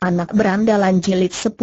Anak berandalan jilid 10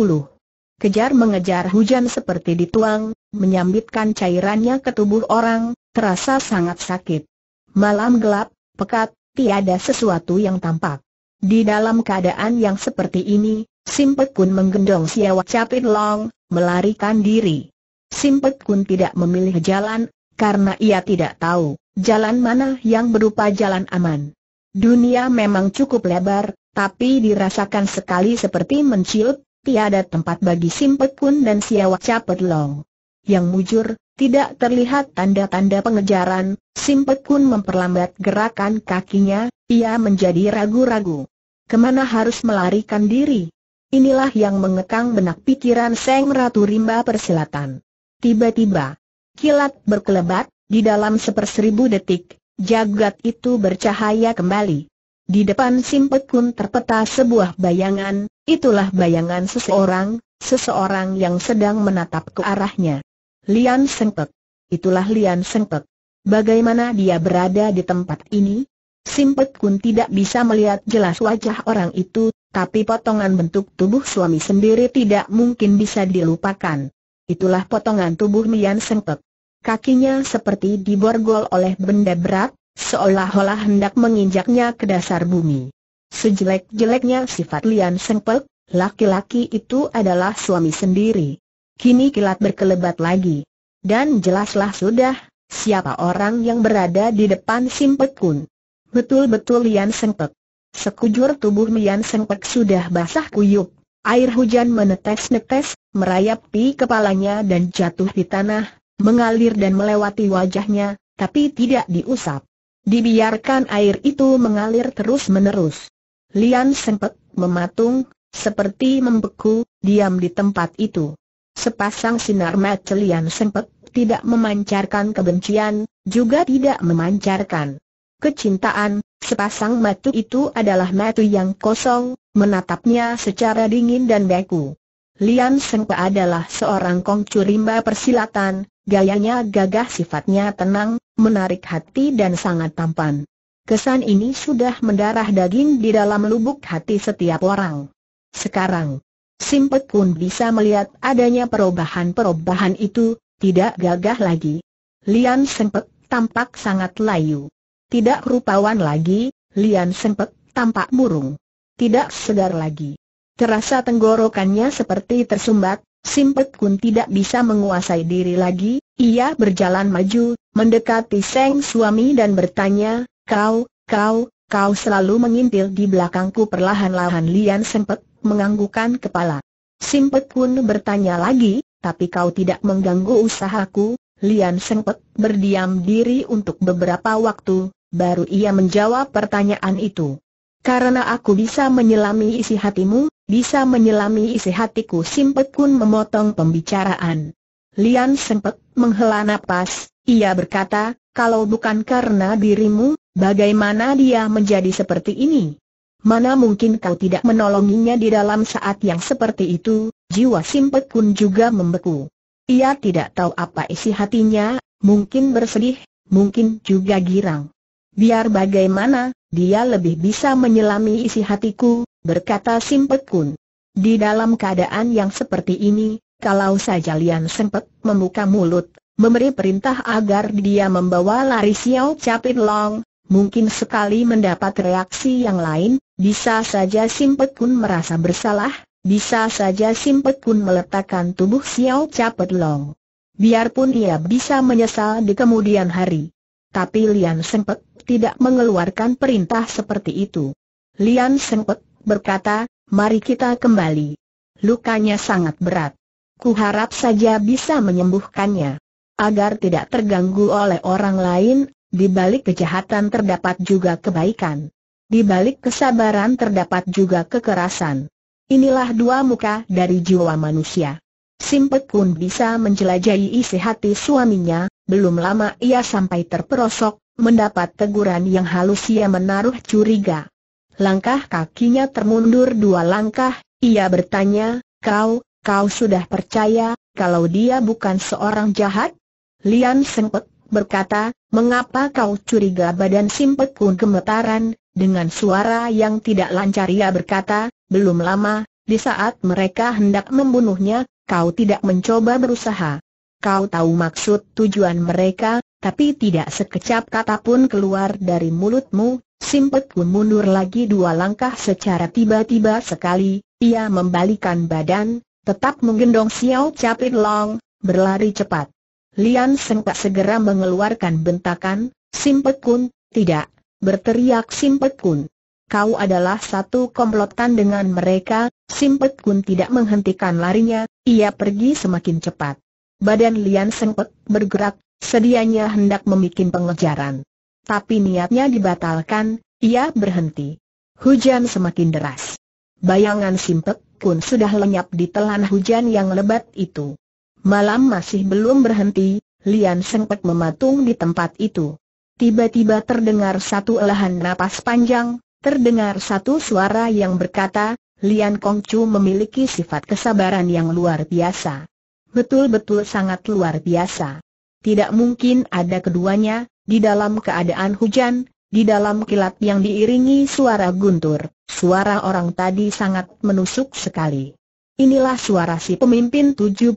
Kejar mengejar hujan seperti dituang, menyambitkan cairannya ke tubuh orang, terasa sangat sakit. Malam gelap, pekat, tiada sesuatu yang tampak. Di dalam keadaan yang seperti ini, Simpek Kun menggendong Siawa Capit Long, melarikan diri. Simpek Kun tidak memilih jalan, karena ia tidak tahu jalan mana yang berupa jalan aman. Dunia memang cukup lebar, tapi dirasakan sekali seperti menciut, tiada tempat bagi simpet pun dan Siawak Capet Long. Yang mujur, tidak terlihat tanda-tanda pengejaran, simpet pun memperlambat gerakan kakinya, ia menjadi ragu-ragu. Kemana harus melarikan diri? Inilah yang mengekang benak pikiran Seng Ratu Rimba Persilatan. Tiba-tiba, kilat berkelebat, di dalam seperseribu detik, jagat itu bercahaya kembali. Di depan simpet Kun terpeta sebuah bayangan, itulah bayangan seseorang, seseorang yang sedang menatap ke arahnya. Lian Sengpek. Itulah Lian Sengpek. Bagaimana dia berada di tempat ini? Simpet Kun tidak bisa melihat jelas wajah orang itu, tapi potongan bentuk tubuh suami sendiri tidak mungkin bisa dilupakan. Itulah potongan tubuh Lian Sengpek. Kakinya seperti diborgol oleh benda berat, seolah-olah hendak menginjaknya ke dasar bumi. Sejelek-jeleknya sifat Lian Sengpek, laki-laki itu adalah suami sendiri. Kini kilat berkelebat lagi. Dan jelaslah sudah, siapa orang yang berada di depan Simpek Kun. Betul-betul Lian Sengpek. Sekujur tubuh Lian Sengpek sudah basah kuyup. Air hujan menetes-netes, merayap merayapi kepalanya dan jatuh di tanah, mengalir dan melewati wajahnya, tapi tidak diusap. Dibiarkan air itu mengalir terus-menerus. Lian sempat mematung, seperti membeku, diam di tempat itu. Sepasang sinar mata Lian sempet, tidak memancarkan kebencian, juga tidak memancarkan kecintaan, sepasang mata itu adalah mata yang kosong, menatapnya secara dingin dan beku. Lian Sengpe adalah seorang kongcu rimba persilatan, gayanya gagah sifatnya tenang, menarik hati dan sangat tampan. Kesan ini sudah mendarah daging di dalam lubuk hati setiap orang. Sekarang, Simpet pun bisa melihat adanya perubahan-perubahan itu, tidak gagah lagi. Lian Sempet tampak sangat layu. Tidak rupawan lagi, Lian Sempet tampak murung. Tidak segar lagi. Terasa tenggorokannya seperti tersumbat, Simpet Kun tidak bisa menguasai diri lagi, ia berjalan maju, mendekati Seng suami dan bertanya, kau, kau, kau selalu mengintil di belakangku perlahan-lahan Lian sempet menganggukan kepala. Simpet Kun bertanya lagi, tapi kau tidak mengganggu usahaku, Lian sempet berdiam diri untuk beberapa waktu, baru ia menjawab pertanyaan itu. Karena aku bisa menyelami isi hatimu, bisa menyelami isi hatiku Simpek Kun memotong pembicaraan. Lian sempat menghela nafas. ia berkata, kalau bukan karena dirimu, bagaimana dia menjadi seperti ini? Mana mungkin kau tidak menolonginya di dalam saat yang seperti itu, jiwa Simpek Kun juga membeku. Ia tidak tahu apa isi hatinya, mungkin bersedih, mungkin juga girang. Biar bagaimana, dia lebih bisa menyelami isi hatiku, berkata Simpek Kun. Di dalam keadaan yang seperti ini, kalau saja Lian Sempek membuka mulut, memberi perintah agar dia membawa lari Xiao Capit Long, mungkin sekali mendapat reaksi yang lain, bisa saja Simpek Kun merasa bersalah, bisa saja Simpek Kun meletakkan tubuh Xiao Capit Long. Biarpun ia bisa menyesal di kemudian hari. Tapi Lian Sempek tidak mengeluarkan perintah seperti itu. Lian Sempek berkata, mari kita kembali. Lukanya sangat berat. Kuharap saja bisa menyembuhkannya. Agar tidak terganggu oleh orang lain, di balik kejahatan terdapat juga kebaikan. Di balik kesabaran terdapat juga kekerasan. Inilah dua muka dari jiwa manusia. Simpet pun bisa menjelajahi isi hati suaminya, belum lama ia sampai terperosok, mendapat teguran yang halus ia menaruh curiga. Langkah kakinya termundur dua langkah, ia bertanya, kau, kau sudah percaya, kalau dia bukan seorang jahat? Lian Sengpek berkata, mengapa kau curiga badan simpet pun gemetaran, dengan suara yang tidak lancar ia berkata, belum lama, di saat mereka hendak membunuhnya, kau tidak mencoba berusaha. Kau tahu maksud tujuan mereka, tapi tidak sekecap kata pun keluar dari mulutmu, Simpek mundur lagi dua langkah secara tiba-tiba sekali, ia membalikan badan, tetap menggendong Xiao Capit Long, berlari cepat. Lian Seng tak segera mengeluarkan bentakan, Simpek Kun, tidak, berteriak Simpek Kun. Kau adalah satu komplotan dengan mereka, Simpet Kun tidak menghentikan larinya, ia pergi semakin cepat. Badan Lian Seng bergerak, sedianya hendak memikin pengejaran tapi niatnya dibatalkan, ia berhenti. Hujan semakin deras. Bayangan Simpek Kun sudah lenyap di telan hujan yang lebat itu. Malam masih belum berhenti, Lian Sengpek mematung di tempat itu. Tiba-tiba terdengar satu elahan napas panjang, terdengar satu suara yang berkata, Lian Kongcu memiliki sifat kesabaran yang luar biasa. Betul-betul sangat luar biasa tidak mungkin ada keduanya, di dalam keadaan hujan, di dalam kilat yang diiringi suara guntur, suara orang tadi sangat menusuk sekali. Inilah suara si pemimpin 72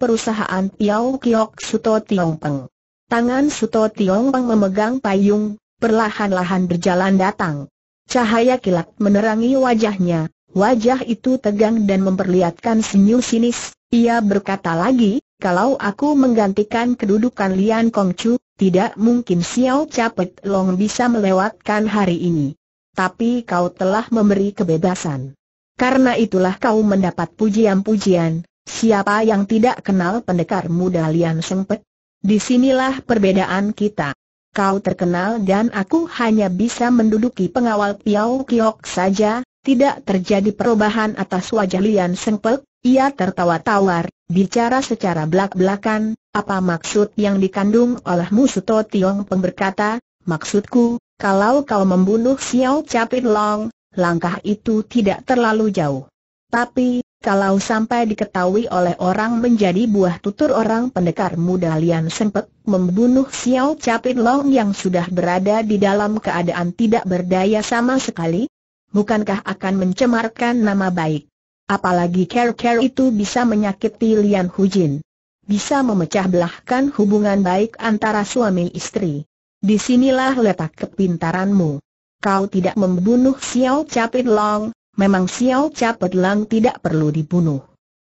perusahaan Piao Kiok Suto Tiong Peng. Tangan Suto Peng memegang payung, perlahan-lahan berjalan datang. Cahaya kilat menerangi wajahnya, wajah itu tegang dan memperlihatkan senyum sinis. Ia berkata lagi, kalau aku menggantikan kedudukan Lian Kongchu, tidak mungkin Xiao Capet Long bisa melewatkan hari ini. Tapi kau telah memberi kebebasan. Karena itulah kau mendapat pujian-pujian, siapa yang tidak kenal pendekar muda Lian Sengpet? Disinilah perbedaan kita. Kau terkenal dan aku hanya bisa menduduki pengawal Piao Kiok saja, tidak terjadi perubahan atas wajah Lian Sengpet, ia tertawa tawar, Bicara secara belak-belakan, apa maksud yang dikandung oleh Musuto Tiong Peng berkata, maksudku, kalau kau membunuh Xiao Capit Long, langkah itu tidak terlalu jauh. Tapi, kalau sampai diketahui oleh orang menjadi buah tutur orang pendekar muda Lian Sempet membunuh Xiao Capit Long yang sudah berada di dalam keadaan tidak berdaya sama sekali, bukankah akan mencemarkan nama baik? Apalagi care-care itu bisa menyakiti Lian Hujin. Bisa memecah belahkan hubungan baik antara suami istri. Disinilah letak kepintaranmu. Kau tidak membunuh Xiao Capit Long, memang Xiao Capit Long tidak perlu dibunuh.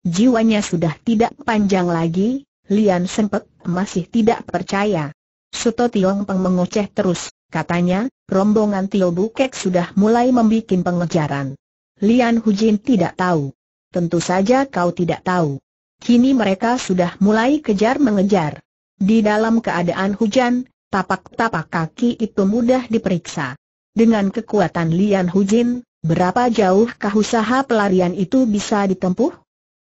Jiwanya sudah tidak panjang lagi, Lian sempat masih tidak percaya. Suto Tiong Peng mengoceh terus, katanya, rombongan Tio Bukek sudah mulai membuat pengejaran. Lian Hujin tidak tahu. Tentu saja kau tidak tahu. Kini mereka sudah mulai kejar mengejar. Di dalam keadaan hujan, tapak-tapak kaki itu mudah diperiksa. Dengan kekuatan Lian Hujin, berapa jauhkah usaha pelarian itu bisa ditempuh?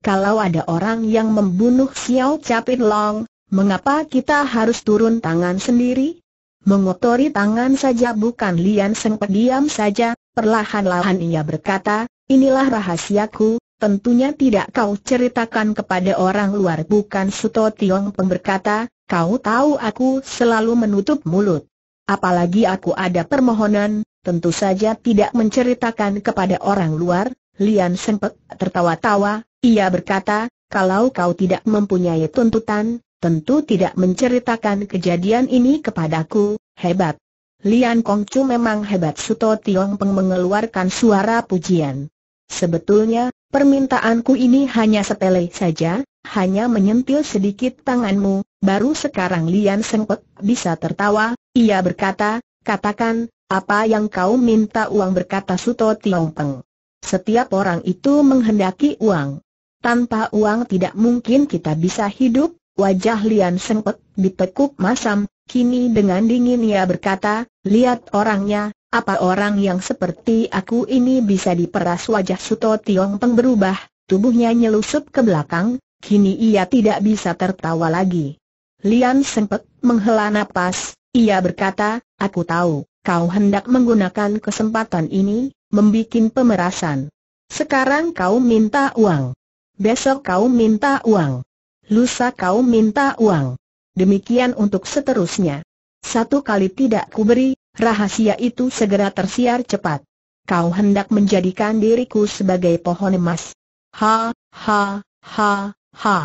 Kalau ada orang yang membunuh Xiao Capit Long, mengapa kita harus turun tangan sendiri? Mengotori tangan saja bukan Lian sempat diam saja, Perlahan-lahan ia berkata, inilah rahasiaku, tentunya tidak kau ceritakan kepada orang luar bukan Suto Tiong Peng berkata, kau tahu aku selalu menutup mulut. Apalagi aku ada permohonan, tentu saja tidak menceritakan kepada orang luar, Lian Sempek tertawa-tawa, ia berkata, kalau kau tidak mempunyai tuntutan, tentu tidak menceritakan kejadian ini kepadaku, hebat. Lian Kongcu memang hebat Suto Tiong Peng mengeluarkan suara pujian. Sebetulnya, permintaanku ini hanya sepele saja, hanya menyentil sedikit tanganmu, baru sekarang Lian Sengpek bisa tertawa, ia berkata, katakan, apa yang kau minta uang berkata Suto Tiong Peng. Setiap orang itu menghendaki uang. Tanpa uang tidak mungkin kita bisa hidup, Wajah Lian sempet ditekuk masam, kini dengan dingin ia berkata, lihat orangnya, apa orang yang seperti aku ini bisa diperas wajah Suto Tiong Peng berubah, tubuhnya nyelusup ke belakang, kini ia tidak bisa tertawa lagi. Lian sempet menghela napas, ia berkata, aku tahu, kau hendak menggunakan kesempatan ini, membuat pemerasan. Sekarang kau minta uang. Besok kau minta uang lusa kau minta uang. Demikian untuk seterusnya. Satu kali tidak kuberi, rahasia itu segera tersiar cepat. Kau hendak menjadikan diriku sebagai pohon emas. Ha, ha, ha, ha.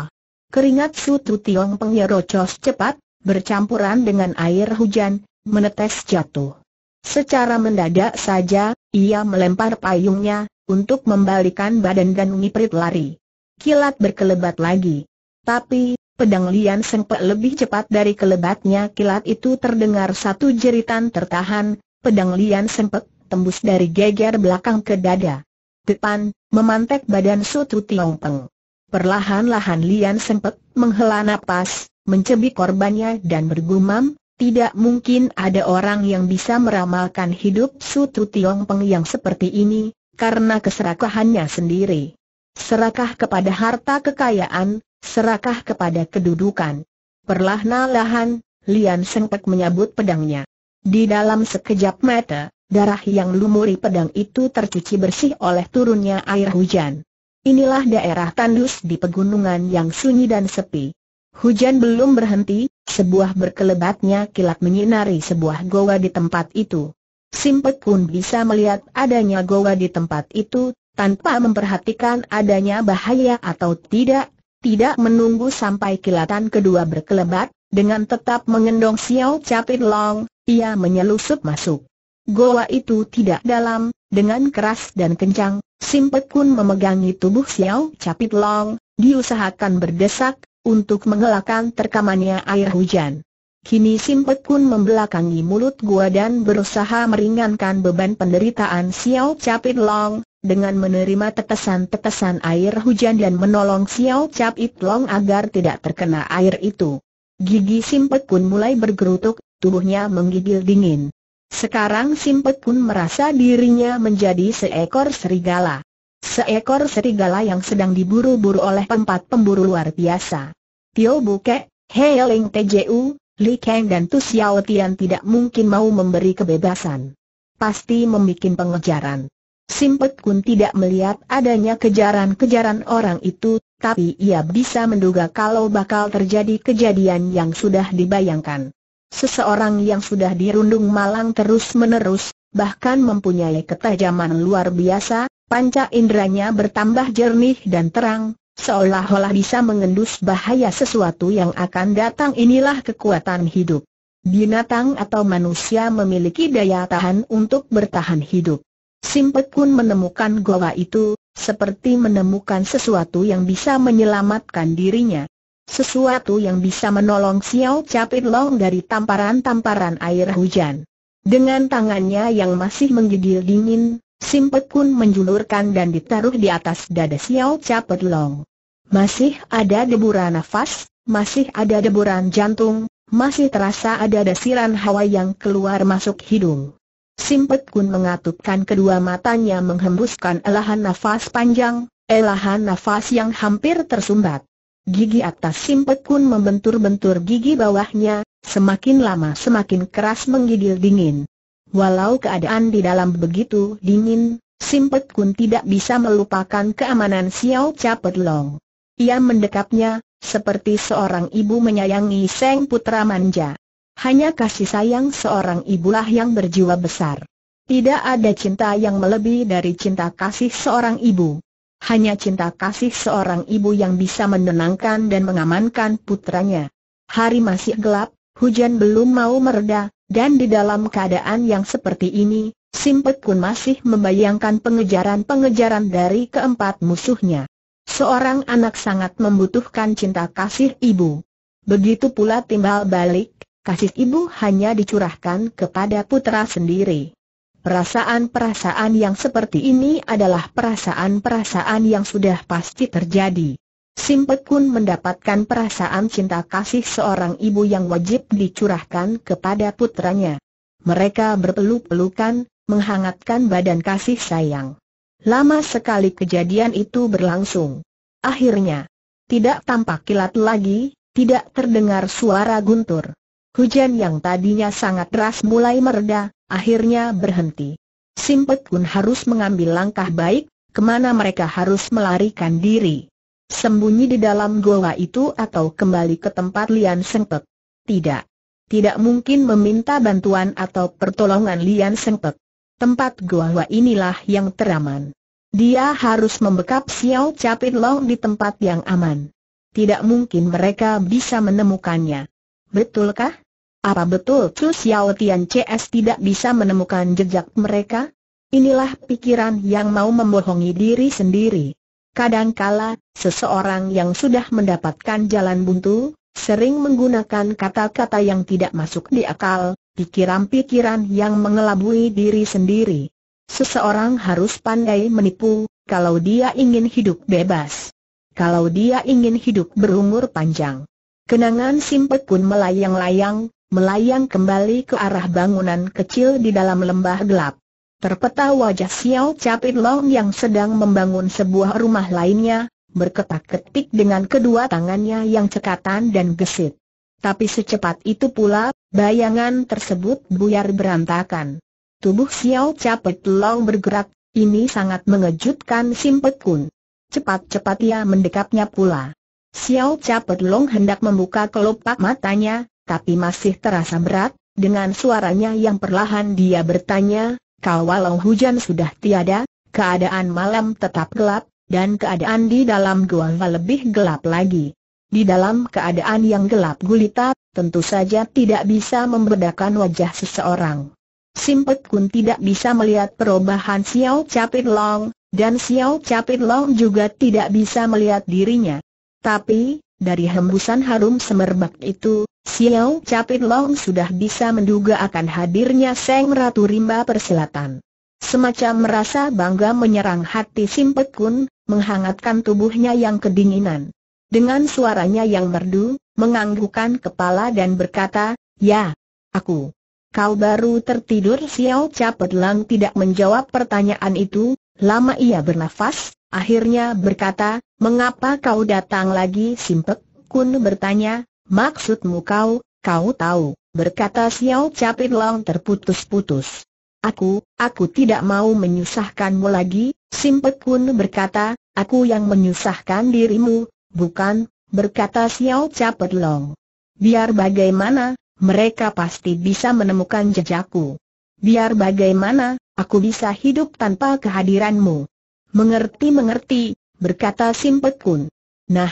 Keringat Sutu Tiong pengerocos cepat, bercampuran dengan air hujan, menetes jatuh. Secara mendadak saja, ia melempar payungnya, untuk membalikan badan dan ngiprit lari. Kilat berkelebat lagi. Tapi, pedang Lian Sengpe lebih cepat dari kelebatnya kilat itu terdengar satu jeritan tertahan, pedang Lian Sengpe tembus dari geger belakang ke dada. Depan, memantek badan Sutu Tiong Peng. Perlahan-lahan Lian Sengpe menghela napas, mencebik korbannya dan bergumam, tidak mungkin ada orang yang bisa meramalkan hidup Sutu Tiong Peng yang seperti ini, karena keserakahannya sendiri. Serakah kepada harta kekayaan, Serakah kepada kedudukan. Perlahan-lahan, Lian Sengpek menyabut pedangnya. Di dalam sekejap mata, darah yang lumuri pedang itu tercuci bersih oleh turunnya air hujan. Inilah daerah tandus di pegunungan yang sunyi dan sepi. Hujan belum berhenti, sebuah berkelebatnya kilat menyinari sebuah goa di tempat itu. Simpet pun bisa melihat adanya goa di tempat itu, tanpa memperhatikan adanya bahaya atau tidak, tidak menunggu sampai kilatan kedua berkelebat, dengan tetap mengendong Xiao Capit Long, ia menyelusup masuk. Goa itu tidak dalam, dengan keras dan kencang, Simpet Kun memegangi tubuh Xiao Capit Long, diusahakan berdesak, untuk mengelakkan terkamannya air hujan. Kini Simpet Kun membelakangi mulut gua dan berusaha meringankan beban penderitaan Xiao Capit Long, dengan menerima tetesan-tetesan air hujan dan menolong Xiao Cap It Long agar tidak terkena air itu. Gigi Simpek Kun mulai bergerutuk, tubuhnya menggigil dingin. Sekarang Simpek Kun merasa dirinya menjadi seekor serigala. Seekor serigala yang sedang diburu-buru oleh empat pemburu luar biasa. Tio Buke, Hei Ling TJU, Li Kang dan Tu Xiao Tian tidak mungkin mau memberi kebebasan. Pasti membuat pengejaran. Simpet Kun tidak melihat adanya kejaran-kejaran orang itu, tapi ia bisa menduga kalau bakal terjadi kejadian yang sudah dibayangkan. Seseorang yang sudah dirundung malang terus-menerus, bahkan mempunyai ketajaman luar biasa, panca inderanya bertambah jernih dan terang, seolah-olah bisa mengendus bahaya sesuatu yang akan datang inilah kekuatan hidup. Binatang atau manusia memiliki daya tahan untuk bertahan hidup. Simpet pun menemukan goa itu, seperti menemukan sesuatu yang bisa menyelamatkan dirinya. Sesuatu yang bisa menolong Xiao Capit Long dari tamparan-tamparan air hujan. Dengan tangannya yang masih menggigil dingin, Simpek pun menjulurkan dan ditaruh di atas dada Xiao Capit Long. Masih ada deburan nafas, masih ada deburan jantung, masih terasa ada desiran hawa yang keluar masuk hidung. Simpet Kun mengatupkan kedua matanya menghembuskan elahan nafas panjang, elahan nafas yang hampir tersumbat. Gigi atas Simpet Kun membentur-bentur gigi bawahnya, semakin lama semakin keras menggigil dingin. Walau keadaan di dalam begitu dingin, Simpet Kun tidak bisa melupakan keamanan Xiao Capet Long. Ia mendekapnya, seperti seorang ibu menyayangi Seng putra manja. Hanya kasih sayang seorang ibulah yang berjiwa besar. Tidak ada cinta yang melebihi dari cinta kasih seorang ibu. Hanya cinta kasih seorang ibu yang bisa menenangkan dan mengamankan putranya. Hari masih gelap, hujan belum mau mereda, dan di dalam keadaan yang seperti ini, Simpet Kun masih membayangkan pengejaran-pengejaran dari keempat musuhnya. Seorang anak sangat membutuhkan cinta kasih ibu. Begitu pula timbal balik, kasih ibu hanya dicurahkan kepada putra sendiri. Perasaan-perasaan yang seperti ini adalah perasaan-perasaan yang sudah pasti terjadi. Simpek pun mendapatkan perasaan cinta kasih seorang ibu yang wajib dicurahkan kepada putranya. Mereka berpeluk-pelukan, menghangatkan badan kasih sayang. Lama sekali kejadian itu berlangsung. Akhirnya, tidak tampak kilat lagi, tidak terdengar suara guntur. Hujan yang tadinya sangat deras mulai mereda, akhirnya berhenti. Simpet pun harus mengambil langkah baik, kemana mereka harus melarikan diri. Sembunyi di dalam goa itu atau kembali ke tempat Lian Sengpek? Tidak. Tidak mungkin meminta bantuan atau pertolongan Lian Sengpek. Tempat goa inilah yang teraman. Dia harus membekap Xiao Capit Long di tempat yang aman. Tidak mungkin mereka bisa menemukannya. Betulkah? Apa betul Chu Xiao Tian CS tidak bisa menemukan jejak mereka? Inilah pikiran yang mau membohongi diri sendiri. Kadangkala, seseorang yang sudah mendapatkan jalan buntu, sering menggunakan kata-kata yang tidak masuk di akal, pikiran-pikiran yang mengelabui diri sendiri. Seseorang harus pandai menipu, kalau dia ingin hidup bebas. Kalau dia ingin hidup berumur panjang Kenangan Simpek pun melayang-layang, melayang kembali ke arah bangunan kecil di dalam lembah gelap. Terpeta wajah Xiao Capit Long yang sedang membangun sebuah rumah lainnya, berketak-ketik dengan kedua tangannya yang cekatan dan gesit. Tapi secepat itu pula, bayangan tersebut buyar berantakan. Tubuh Xiao Capit Long bergerak, ini sangat mengejutkan Simpet Kun. Cepat-cepat ia mendekapnya pula. Xiao Capet Long hendak membuka kelopak matanya, tapi masih terasa berat, dengan suaranya yang perlahan dia bertanya, kau hujan sudah tiada, keadaan malam tetap gelap, dan keadaan di dalam gua lebih gelap lagi. Di dalam keadaan yang gelap gulita, tentu saja tidak bisa membedakan wajah seseorang. Simpet Kun tidak bisa melihat perubahan Xiao Capit Long, dan Xiao Capit Long juga tidak bisa melihat dirinya. Tapi, dari hembusan harum semerbak itu, Xiao Capit Long sudah bisa menduga akan hadirnya Seng Ratu Rimba Persilatan. Semacam merasa bangga menyerang hati Simpek Kun, menghangatkan tubuhnya yang kedinginan. Dengan suaranya yang merdu, menganggukkan kepala dan berkata, Ya, aku. Kau baru tertidur Xiao Capit Lang tidak menjawab pertanyaan itu, lama ia bernafas, Akhirnya berkata, mengapa kau datang lagi Simpek? Kun bertanya, maksudmu kau, kau tahu, berkata Xiao Capit Long terputus-putus. Aku, aku tidak mau menyusahkanmu lagi, Simpek Kun berkata, aku yang menyusahkan dirimu, bukan, berkata Xiao Capit Long. Biar bagaimana, mereka pasti bisa menemukan jejakku. Biar bagaimana, aku bisa hidup tanpa kehadiranmu. Mengerti-mengerti, berkata Simpet Kun. Nah,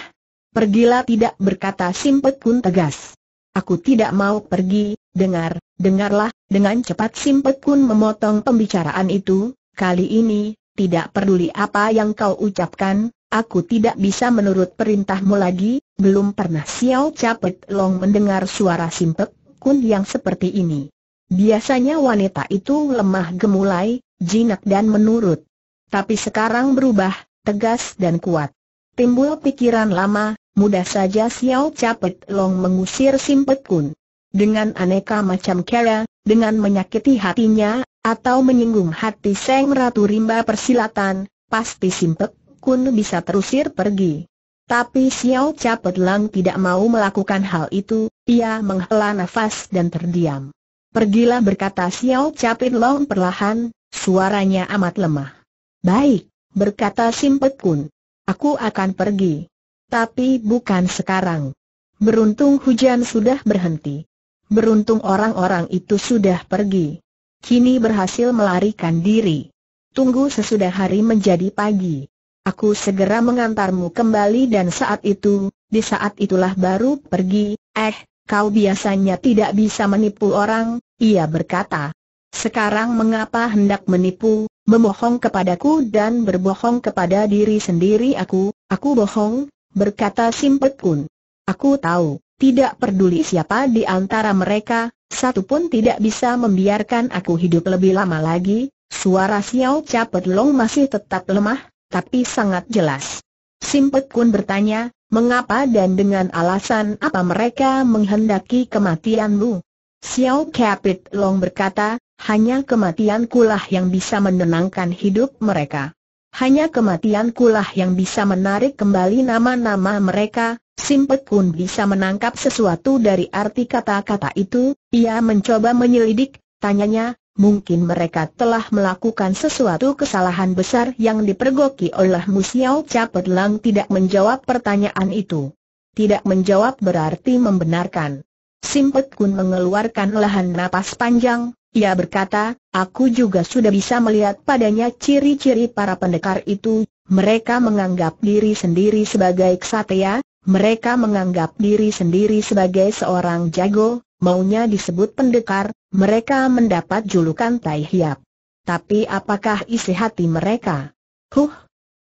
pergilah tidak berkata Simpet Kun tegas. Aku tidak mau pergi, dengar, dengarlah, dengan cepat Simpet Kun memotong pembicaraan itu, kali ini, tidak peduli apa yang kau ucapkan, aku tidak bisa menurut perintahmu lagi, belum pernah Xiao Capet Long mendengar suara Simpet Kun yang seperti ini. Biasanya wanita itu lemah gemulai, jinak dan menurut tapi sekarang berubah, tegas dan kuat. Timbul pikiran lama, mudah saja Xiao Capet Long mengusir Simpet Kun. Dengan aneka macam cara, dengan menyakiti hatinya, atau menyinggung hati Seng Ratu Rimba Persilatan, pasti Simpet Kun bisa terusir pergi. Tapi Xiao Capet Lang tidak mau melakukan hal itu, ia menghela nafas dan terdiam. Pergilah berkata Xiao Capet Long perlahan, suaranya amat lemah. Baik, berkata Simpet Kun. Aku akan pergi. Tapi bukan sekarang. Beruntung hujan sudah berhenti. Beruntung orang-orang itu sudah pergi. Kini berhasil melarikan diri. Tunggu sesudah hari menjadi pagi. Aku segera mengantarmu kembali dan saat itu, di saat itulah baru pergi, eh, kau biasanya tidak bisa menipu orang, ia berkata. Sekarang mengapa hendak menipu, Memohong kepadaku dan berbohong kepada diri sendiri aku, aku bohong, berkata Simpet Kun. Aku tahu, tidak peduli siapa di antara mereka, satu pun tidak bisa membiarkan aku hidup lebih lama lagi, suara Xiao Capet Long masih tetap lemah, tapi sangat jelas. Simpet Kun bertanya, Mengapa dan dengan alasan apa mereka menghendaki kematianmu? Xiao Capit Long berkata, hanya kematian kulah yang bisa menenangkan hidup mereka. Hanya kematian kulah yang bisa menarik kembali nama-nama mereka, Simpet pun bisa menangkap sesuatu dari arti kata-kata itu, ia mencoba menyelidik, tanyanya, mungkin mereka telah melakukan sesuatu kesalahan besar yang dipergoki oleh Musiao Capet Lang tidak menjawab pertanyaan itu. Tidak menjawab berarti membenarkan. Simpet pun mengeluarkan lahan napas panjang, ia berkata, aku juga sudah bisa melihat padanya ciri-ciri para pendekar itu, mereka menganggap diri sendiri sebagai ksatria, mereka menganggap diri sendiri sebagai seorang jago, maunya disebut pendekar, mereka mendapat julukan Tai Hiap. Tapi apakah isi hati mereka? Huh!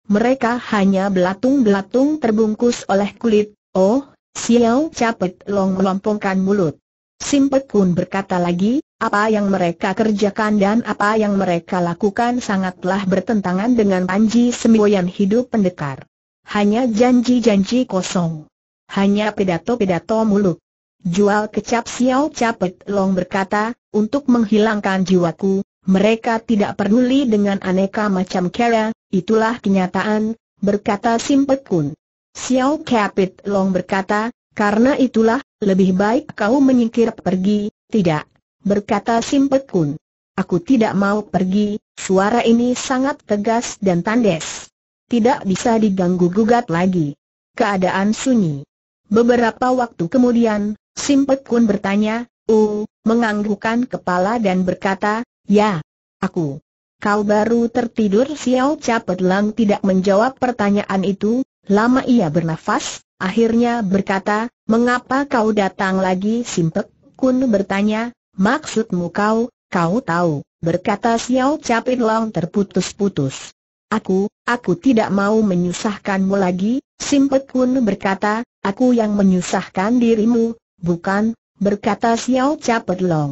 Mereka hanya belatung-belatung terbungkus oleh kulit, oh, Xiao Capet Long melompongkan mulut. Simpekun berkata lagi, apa yang mereka kerjakan dan apa yang mereka lakukan sangatlah bertentangan dengan Panji semboyan hidup pendekar. Hanya janji-janji kosong. Hanya pedato-pedato mulut. Jual kecap Xiao Capet Long berkata, untuk menghilangkan jiwaku, mereka tidak peduli dengan aneka macam cara, itulah kenyataan, berkata Simpet Kun. Xiao Capit Long berkata, karena itulah, lebih baik kau menyingkir pergi, tidak, berkata Simpek Kun. Aku tidak mau pergi, suara ini sangat tegas dan tandes. Tidak bisa diganggu-gugat lagi. Keadaan sunyi. Beberapa waktu kemudian, Simpek Kun bertanya, U, menganggukan kepala dan berkata, Ya, aku. Kau baru tertidur Xiao lang tidak menjawab pertanyaan itu, lama ia bernafas, akhirnya berkata, Mengapa kau datang lagi Simpek Kun bertanya, Maksudmu kau, kau tahu, berkata Xiao Capin Long terputus-putus. Aku, aku tidak mau menyusahkanmu lagi, Simpet Kun berkata, aku yang menyusahkan dirimu, bukan, berkata Xiao Capin Long.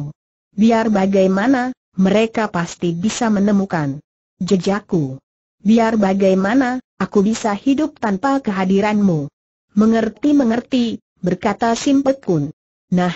Biar bagaimana, mereka pasti bisa menemukan jejakku. Biar bagaimana, aku bisa hidup tanpa kehadiranmu. Mengerti-mengerti, berkata Simpekun. Nah,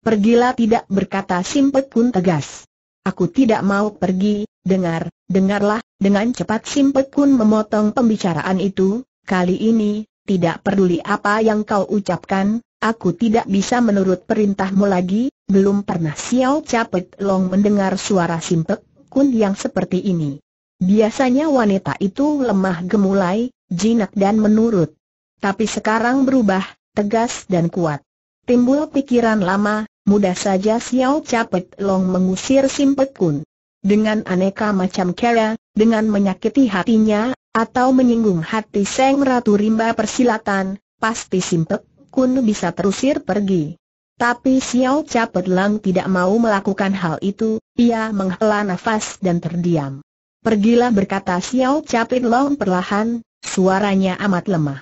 Pergilah tidak berkata Simpek Kun tegas. Aku tidak mau pergi, dengar, dengarlah, dengan cepat Simpek Kun memotong pembicaraan itu, kali ini, tidak peduli apa yang kau ucapkan, aku tidak bisa menurut perintahmu lagi, belum pernah Xiao Capek Long mendengar suara Simpek Kun yang seperti ini. Biasanya wanita itu lemah gemulai, jinak dan menurut. Tapi sekarang berubah, tegas dan kuat. Timbul pikiran lama, mudah saja Xiao Capet Long mengusir Simpek Kun. Dengan aneka macam cara, dengan menyakiti hatinya, atau menyinggung hati Seng Ratu Rimba Persilatan, pasti Simpek Kun bisa terusir pergi. Tapi Xiao Capet Long tidak mau melakukan hal itu, ia menghela nafas dan terdiam. Pergilah berkata Xiao Capet Long perlahan, suaranya amat lemah.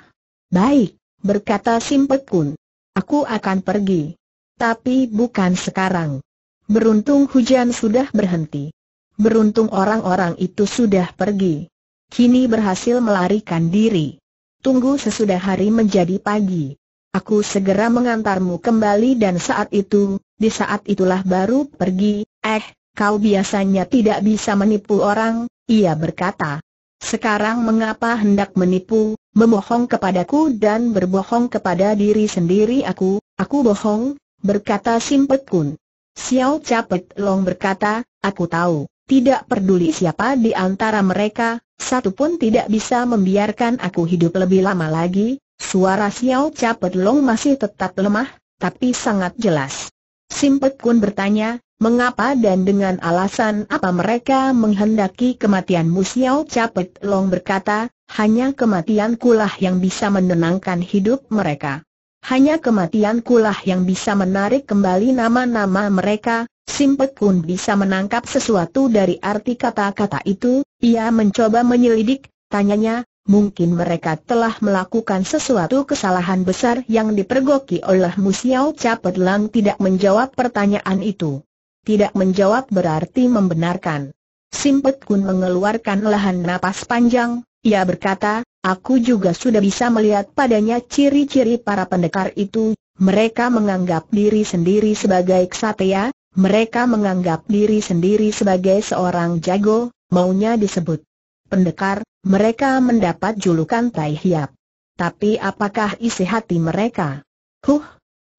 Baik, berkata Simpek Kun. Aku akan pergi. Tapi bukan sekarang. Beruntung hujan sudah berhenti. Beruntung orang-orang itu sudah pergi. Kini berhasil melarikan diri. Tunggu sesudah hari menjadi pagi. Aku segera mengantarmu kembali dan saat itu, di saat itulah baru pergi, eh, kau biasanya tidak bisa menipu orang, ia berkata. Sekarang mengapa hendak menipu, membohong kepadaku dan berbohong kepada diri sendiri aku, aku bohong, berkata Simpet Kun. Xiao Capet Long berkata, aku tahu, tidak peduli siapa di antara mereka, satu pun tidak bisa membiarkan aku hidup lebih lama lagi, suara Xiao Capet Long masih tetap lemah, tapi sangat jelas. Simpet Kun bertanya, mengapa dan dengan alasan apa mereka menghendaki kematianmu Xiao Capet Long berkata, hanya kematian kulah yang bisa menenangkan hidup mereka. Hanya kematian kulah yang bisa menarik kembali nama-nama mereka, Simpek pun bisa menangkap sesuatu dari arti kata-kata itu, ia mencoba menyelidik, tanyanya, mungkin mereka telah melakukan sesuatu kesalahan besar yang dipergoki oleh Musiao Capet tidak menjawab pertanyaan itu. Tidak menjawab berarti membenarkan. Simpet pun mengeluarkan lahan napas panjang, ia berkata, Aku juga sudah bisa melihat padanya ciri-ciri para pendekar itu, mereka menganggap diri sendiri sebagai ksatria, mereka menganggap diri sendiri sebagai seorang jago, maunya disebut pendekar, mereka mendapat julukan Tai Tapi apakah isi hati mereka? Huh,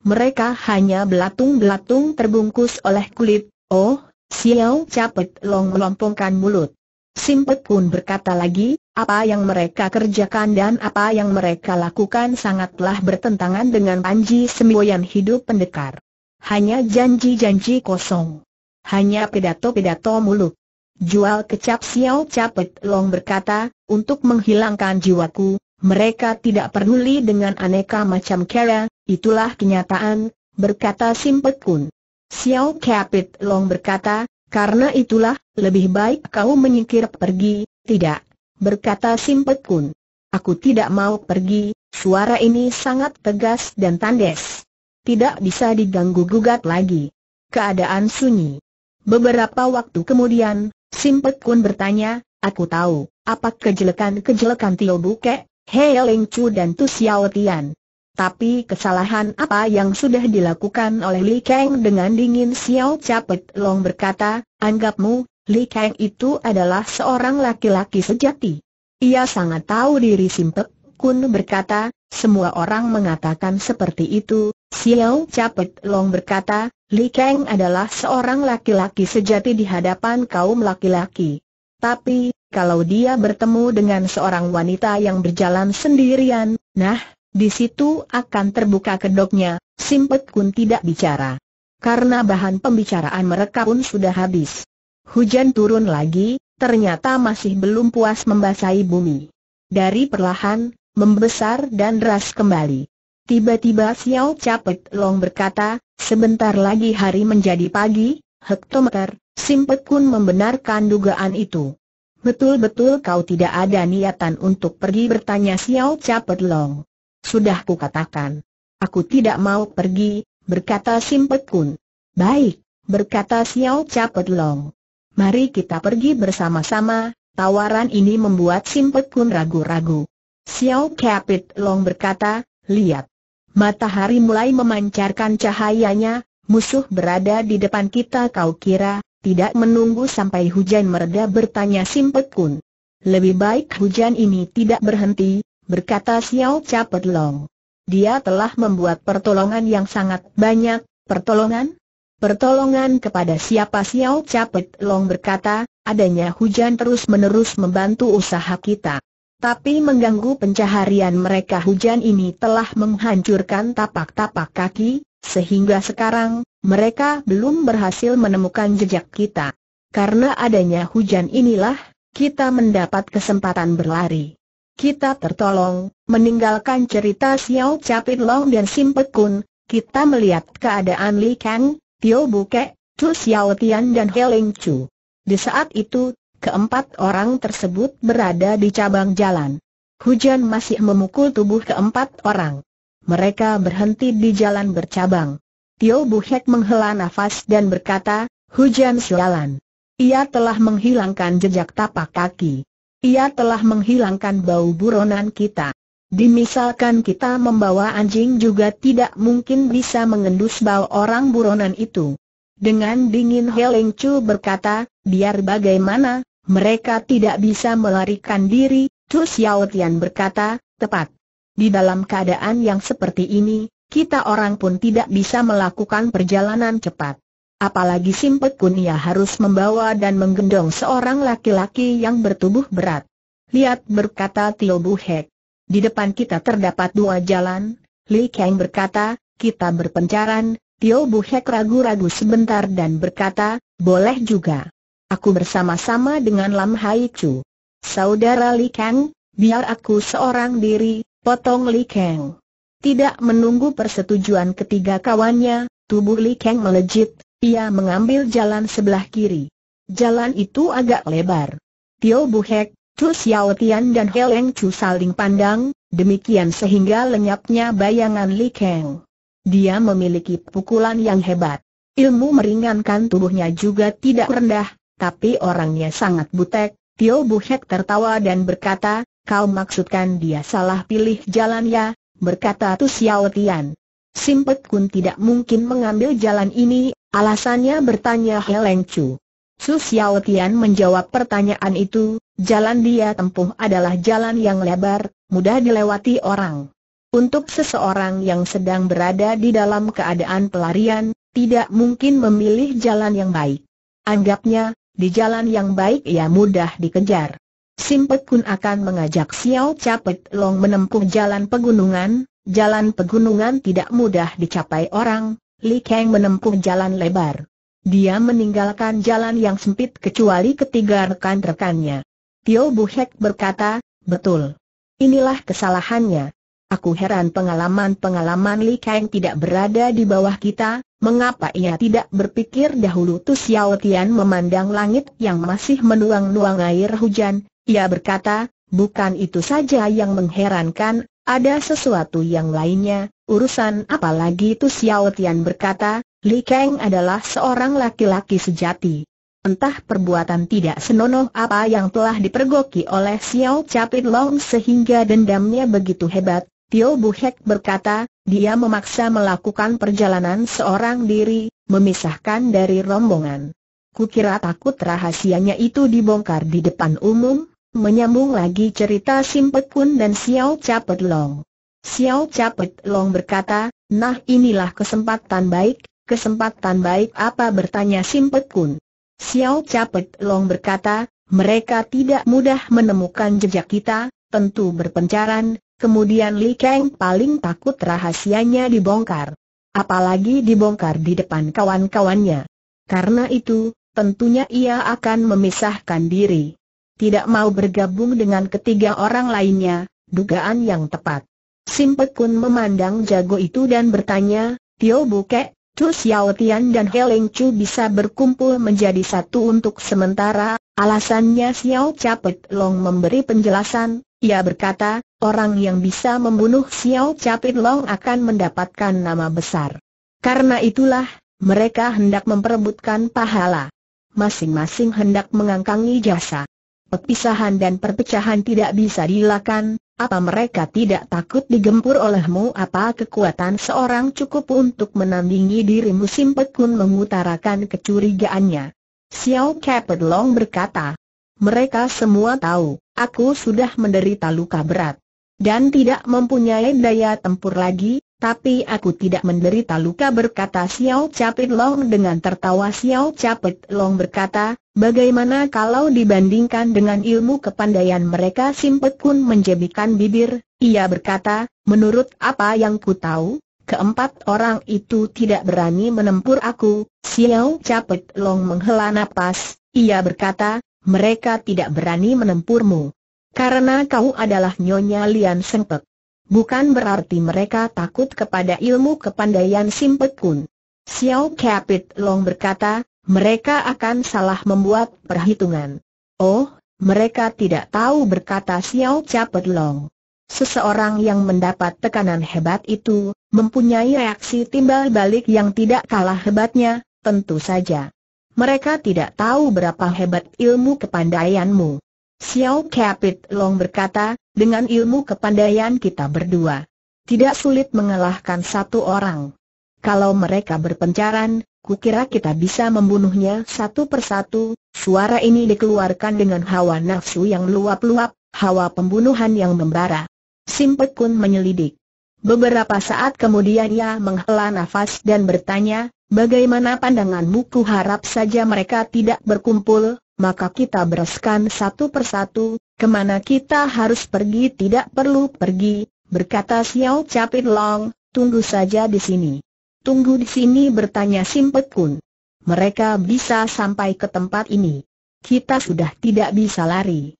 mereka hanya belatung-belatung terbungkus oleh kulit, oh, Xiao Capet Long melompongkan mulut. Simpet pun berkata lagi, apa yang mereka kerjakan dan apa yang mereka lakukan sangatlah bertentangan dengan Panji Semboyan hidup pendekar. Hanya janji-janji kosong. Hanya pedato-pedato muluk. Jual kecap Xiao Capet Long berkata, untuk menghilangkan jiwaku, mereka tidak peduli dengan aneka macam cara, itulah kenyataan, berkata Simpet pun. Xiao Capit Long berkata, karena itulah, lebih baik kau menyingkir pergi, tidak, berkata Simpet Kun. Aku tidak mau pergi, suara ini sangat tegas dan tandes. Tidak bisa diganggu-gugat lagi. Keadaan sunyi. Beberapa waktu kemudian, Simpet Kun bertanya, aku tahu, apa kejelekan-kejelekan Tio Buke, Hei Ling Chu dan Tu Xiao Tian. Tapi kesalahan apa yang sudah dilakukan oleh Li Kang dengan dingin Xiao Capet Long berkata, anggapmu, Li Kang itu adalah seorang laki-laki sejati. Ia sangat tahu diri Simpek Kun berkata, semua orang mengatakan seperti itu, Xiao Capet Long berkata, Li Kang adalah seorang laki-laki sejati di hadapan kaum laki-laki. Tapi, kalau dia bertemu dengan seorang wanita yang berjalan sendirian, nah, di situ akan terbuka kedoknya, Simpet Kun tidak bicara. Karena bahan pembicaraan mereka pun sudah habis. Hujan turun lagi, ternyata masih belum puas membasahi bumi. Dari perlahan, membesar dan deras kembali. Tiba-tiba Xiao Capet Long berkata, sebentar lagi hari menjadi pagi, hektometer, Simpet Kun membenarkan dugaan itu. Betul-betul kau tidak ada niatan untuk pergi bertanya Xiao Capet Long. Sudah kukatakan. Aku tidak mau pergi, berkata Simpet Kun. Baik, berkata Xiao Capet Long. Mari kita pergi bersama-sama, tawaran ini membuat Simpet Kun ragu-ragu. Xiao Capet Long berkata, lihat. Matahari mulai memancarkan cahayanya, musuh berada di depan kita kau kira, tidak menunggu sampai hujan mereda bertanya Simpet Kun. Lebih baik hujan ini tidak berhenti, berkata Xiao Long, Dia telah membuat pertolongan yang sangat banyak, pertolongan? Pertolongan kepada siapa Xiao Capet Long berkata, adanya hujan terus-menerus membantu usaha kita. Tapi mengganggu pencaharian mereka hujan ini telah menghancurkan tapak-tapak kaki, sehingga sekarang, mereka belum berhasil menemukan jejak kita. Karena adanya hujan inilah, kita mendapat kesempatan berlari kita tertolong, meninggalkan cerita Xiao Capit Long dan Sim Kun, kita melihat keadaan Li Kang, Tio Buke, Chu Xiao Tian dan He Ling Chu. Di saat itu, keempat orang tersebut berada di cabang jalan. Hujan masih memukul tubuh keempat orang. Mereka berhenti di jalan bercabang. Tio Buhek menghela nafas dan berkata, hujan sialan. Ia telah menghilangkan jejak tapak kaki. Ia telah menghilangkan bau buronan kita. Dimisalkan kita membawa anjing juga tidak mungkin bisa mengendus bau orang buronan itu. Dengan dingin Heleng Chu berkata, biar bagaimana, mereka tidak bisa melarikan diri, Tu Xiao Tian berkata, tepat. Di dalam keadaan yang seperti ini, kita orang pun tidak bisa melakukan perjalanan cepat. Apalagi Simpek ia harus membawa dan menggendong seorang laki-laki yang bertubuh berat. Lihat berkata Tio Buhek. Di depan kita terdapat dua jalan, Li Kang berkata, kita berpencaran, Tio Buhek ragu-ragu sebentar dan berkata, boleh juga. Aku bersama-sama dengan Lam Hai Chu. Saudara Li Kang, biar aku seorang diri, potong Li Kang. Tidak menunggu persetujuan ketiga kawannya, tubuh Li Kang melejit, ia mengambil jalan sebelah kiri. Jalan itu agak lebar. Tio Buhek, Chu Xiao Tian dan Heleng Chu saling pandang, demikian sehingga lenyapnya bayangan Li Kang. Dia memiliki pukulan yang hebat. Ilmu meringankan tubuhnya juga tidak rendah, tapi orangnya sangat butek. Tio Buhek tertawa dan berkata, kau maksudkan dia salah pilih jalan ya, berkata Tu Xiao Tian. Simpek Kun tidak mungkin mengambil jalan ini, Alasannya bertanya Heleng Chu. Su Xiao Tian menjawab pertanyaan itu, jalan dia tempuh adalah jalan yang lebar, mudah dilewati orang. Untuk seseorang yang sedang berada di dalam keadaan pelarian, tidak mungkin memilih jalan yang baik. Anggapnya, di jalan yang baik ia mudah dikejar. Simpek Kun akan mengajak Xiao Capet Long menempuh jalan pegunungan, jalan pegunungan tidak mudah dicapai orang, Li Kang menempuh jalan lebar. Dia meninggalkan jalan yang sempit kecuali ketiga rekan-rekannya. Tio Buhek berkata, betul. Inilah kesalahannya. Aku heran pengalaman-pengalaman Li Kang tidak berada di bawah kita, mengapa ia tidak berpikir dahulu Tu Xiao Tian memandang langit yang masih menuang-nuang air hujan, ia berkata, bukan itu saja yang mengherankan, ada sesuatu yang lainnya, Urusan apalagi itu Xiao Tian berkata, Li Kang adalah seorang laki-laki sejati. Entah perbuatan tidak senonoh apa yang telah dipergoki oleh Xiao Capit Long sehingga dendamnya begitu hebat, Tio Buhek berkata, dia memaksa melakukan perjalanan seorang diri, memisahkan dari rombongan. Kukira takut rahasianya itu dibongkar di depan umum, menyambung lagi cerita Simpet Kun dan Xiao Capit Long. Xiao Capet Long berkata, nah inilah kesempatan baik, kesempatan baik apa bertanya Simpet Kun. Xiao Capet Long berkata, mereka tidak mudah menemukan jejak kita, tentu berpencaran, kemudian Li Kang paling takut rahasianya dibongkar. Apalagi dibongkar di depan kawan-kawannya. Karena itu, tentunya ia akan memisahkan diri. Tidak mau bergabung dengan ketiga orang lainnya, dugaan yang tepat. Simpek pun memandang jago itu dan bertanya, Tio Buke, Chu Xiao Tian dan He Ling Chu bisa berkumpul menjadi satu untuk sementara, alasannya Xiao Capit Long memberi penjelasan, ia berkata, orang yang bisa membunuh Xiao Capit Long akan mendapatkan nama besar. Karena itulah, mereka hendak memperebutkan pahala. Masing-masing hendak mengangkangi jasa. Perpisahan dan perpecahan tidak bisa dilakukan, apa mereka tidak takut digempur olehmu? Apa kekuatan seorang cukup untuk menandingi dirimu? Simpek Kun mengutarakan kecurigaannya. Xiao Capet Long berkata, mereka semua tahu, aku sudah menderita luka berat dan tidak mempunyai daya tempur lagi, tapi aku tidak menderita luka berkata Xiao Capit Long dengan tertawa Xiao Capit Long berkata, bagaimana kalau dibandingkan dengan ilmu kepandaian mereka Simpet Kun menjebikan bibir, ia berkata, menurut apa yang ku tahu, keempat orang itu tidak berani menempur aku, Xiao Capit Long menghela nafas. ia berkata, mereka tidak berani menempurmu. Karena kau adalah Nyonya Lian Sengpek. Bukan berarti mereka takut kepada ilmu kepandaian simpet Kun. Xiao Capit Long berkata, mereka akan salah membuat perhitungan. Oh, mereka tidak tahu berkata Xiao Capit Long. Seseorang yang mendapat tekanan hebat itu, mempunyai reaksi timbal balik yang tidak kalah hebatnya, tentu saja. Mereka tidak tahu berapa hebat ilmu kepandaianmu. Xiao Capit Long berkata, dengan ilmu kepandaian kita berdua, tidak sulit mengalahkan satu orang. Kalau mereka berpencaran, kukira kita bisa membunuhnya satu persatu. Suara ini dikeluarkan dengan hawa nafsu yang luap-luap, hawa pembunuhan yang membara. Simpekun menyelidik. Beberapa saat kemudian ia menghela nafas dan bertanya, bagaimana pandanganmu ku harap saja mereka tidak berkumpul, maka kita bereskan satu persatu, Kemana kita harus pergi tidak perlu pergi, berkata Xiao Capit Long, tunggu saja di sini. Tunggu di sini bertanya Simpet Kun. Mereka bisa sampai ke tempat ini. Kita sudah tidak bisa lari.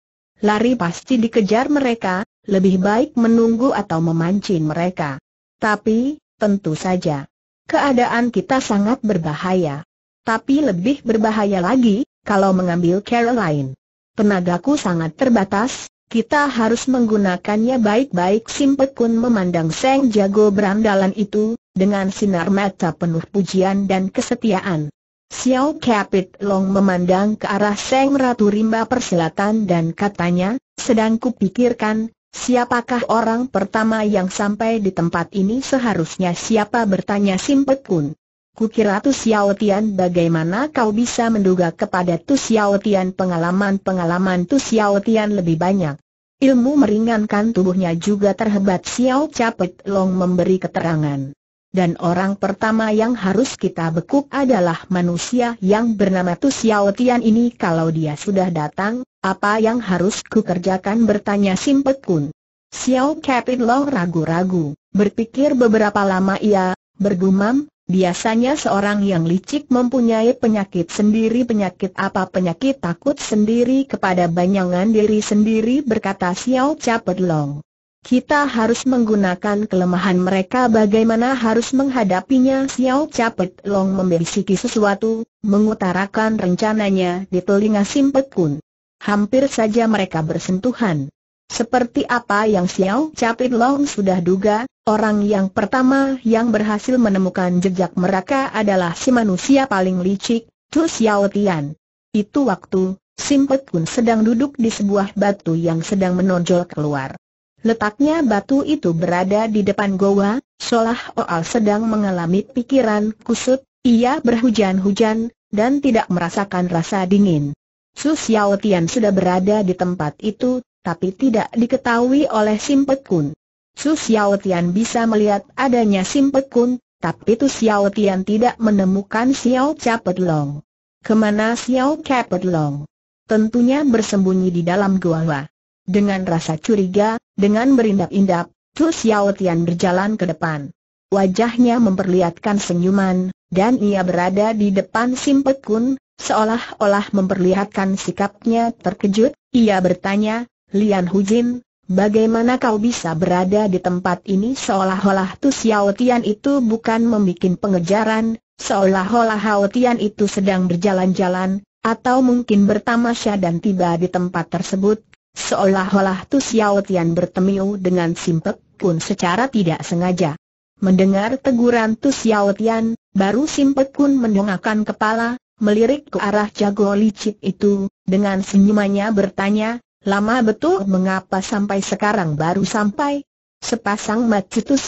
Lari pasti dikejar mereka, lebih baik menunggu atau memancing mereka. Tapi, tentu saja, keadaan kita sangat berbahaya. Tapi lebih berbahaya lagi, kalau mengambil Caroline. Tenagaku sangat terbatas, kita harus menggunakannya baik-baik Simpekun memandang Seng Jago berandalan itu, dengan sinar mata penuh pujian dan kesetiaan. Xiao Capit Long memandang ke arah Seng Ratu Rimba Persilatan dan katanya, sedang kupikirkan, siapakah orang pertama yang sampai di tempat ini seharusnya siapa bertanya Simpekun. Kukira Tu Xiao Tian bagaimana kau bisa menduga kepada Tu Xiao Tian pengalaman-pengalaman Tu Xiao Tian lebih banyak. Ilmu meringankan tubuhnya juga terhebat Xiao Capet Long memberi keterangan. Dan orang pertama yang harus kita bekuk adalah manusia yang bernama Tu Xiao Tian ini kalau dia sudah datang, apa yang harus kukerjakan bertanya Simpet Kun. Xiao Capit Long ragu-ragu, berpikir beberapa lama ia, bergumam, Biasanya seorang yang licik mempunyai penyakit sendiri penyakit apa penyakit takut sendiri kepada banyangan diri sendiri berkata Xiao Capet Long. Kita harus menggunakan kelemahan mereka bagaimana harus menghadapinya Xiao Capet Long membisiki sesuatu, mengutarakan rencananya di telinga Simpet Kun. Hampir saja mereka bersentuhan. Seperti apa yang Xiao Capit Long sudah duga, Orang yang pertama yang berhasil menemukan jejak mereka adalah si manusia paling licik, Chu Xiao Tian. Itu waktu, Sim Kun sedang duduk di sebuah batu yang sedang menonjol keluar. Letaknya batu itu berada di depan goa, seolah Oal sedang mengalami pikiran kusut, ia berhujan-hujan, dan tidak merasakan rasa dingin. Su Xiao Tian sudah berada di tempat itu, tapi tidak diketahui oleh Sim Kun. Su Xiao Tian bisa melihat adanya Sim Kun, tapi Su Xiao Tian tidak menemukan Xiao Capet Long. Kemana Xiao Capet Long? Tentunya bersembunyi di dalam gua. Dengan rasa curiga, dengan berindap-indap, Su Xiao Tian berjalan ke depan. Wajahnya memperlihatkan senyuman, dan ia berada di depan Sim Kun, seolah-olah memperlihatkan sikapnya terkejut, ia bertanya, Lian Jin. Bagaimana kau bisa berada di tempat ini seolah-olah Tu Xiao Tian itu bukan membuat pengejaran, seolah-olah Hao Tian itu sedang berjalan-jalan, atau mungkin bertamasya dan tiba di tempat tersebut, seolah-olah Tu Xiao Tian bertemu dengan Simpek Kun secara tidak sengaja. Mendengar teguran Tu Xiao Tian, baru Simpek Kun mendongakkan kepala, melirik ke arah jago licik itu, dengan senyumannya bertanya, Lama betul mengapa sampai sekarang baru sampai? Sepasang mata Citu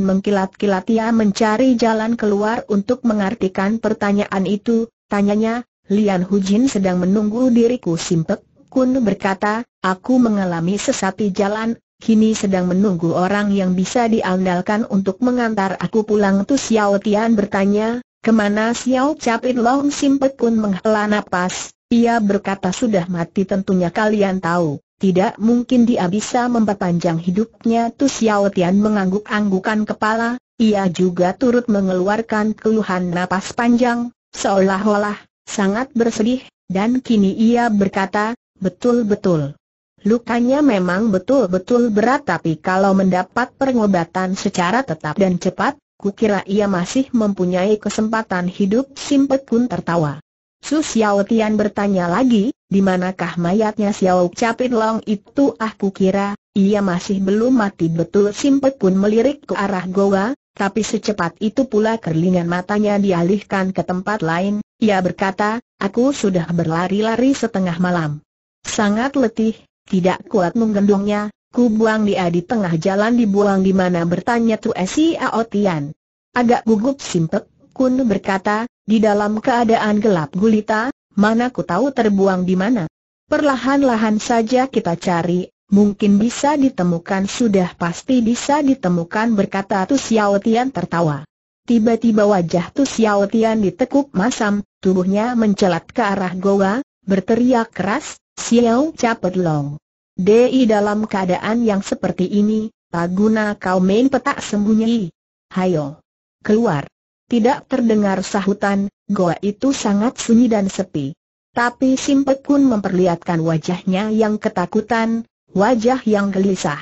mengkilat-kilat ia mencari jalan keluar untuk mengartikan pertanyaan itu, tanyanya, Lian Hujin sedang menunggu diriku simpek, Kun berkata, aku mengalami sesati jalan, kini sedang menunggu orang yang bisa diandalkan untuk mengantar aku pulang Tu Xiao bertanya, Kemana Xiao Capit Long Simpet pun menghela napas, ia berkata sudah mati tentunya kalian tahu, tidak mungkin dia bisa memperpanjang hidupnya Tu Xiao Tian mengangguk-anggukan kepala, ia juga turut mengeluarkan keluhan napas panjang, seolah-olah, sangat bersedih, dan kini ia berkata, betul-betul. Lukanya memang betul-betul berat tapi kalau mendapat pengobatan secara tetap dan cepat, Kukira ia masih mempunyai kesempatan hidup Simpet pun tertawa. Su Xiao Tian bertanya lagi, di manakah mayatnya Xiao Capit Long itu ah kukira, ia masih belum mati betul Simpet pun melirik ke arah Goa, tapi secepat itu pula kerlingan matanya dialihkan ke tempat lain, ia berkata, aku sudah berlari-lari setengah malam. Sangat letih, tidak kuat menggendongnya, Ku buang dia di tengah jalan dibuang di mana bertanya tu si Aotian. Agak gugup simpek, Kun berkata, di dalam keadaan gelap gulita, mana ku tahu terbuang di mana. Perlahan-lahan saja kita cari, mungkin bisa ditemukan sudah pasti bisa ditemukan berkata Tu Xiao tertawa. Tiba-tiba wajah Tu Xiao ditekuk masam, tubuhnya mencelat ke arah goa, berteriak keras, Xiao Capet Long. Di dalam keadaan yang seperti ini, tak kau main petak sembunyi. Hayo. Keluar. Tidak terdengar sahutan, goa itu sangat sunyi dan sepi. Tapi Simpek pun memperlihatkan wajahnya yang ketakutan, wajah yang gelisah.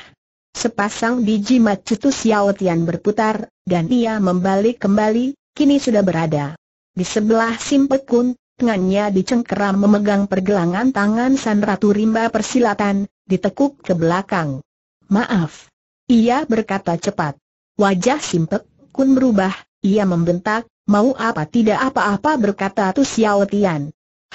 Sepasang biji macutus Yao berputar, dan ia membalik kembali, kini sudah berada. Di sebelah Simpek pun, tangannya dicengkeram memegang pergelangan tangan San Ratu Rimba Persilatan, ditekuk ke belakang. Maaf. Ia berkata cepat. Wajah Simpek Kun berubah, ia membentak, mau apa tidak apa-apa berkata Tu Xiao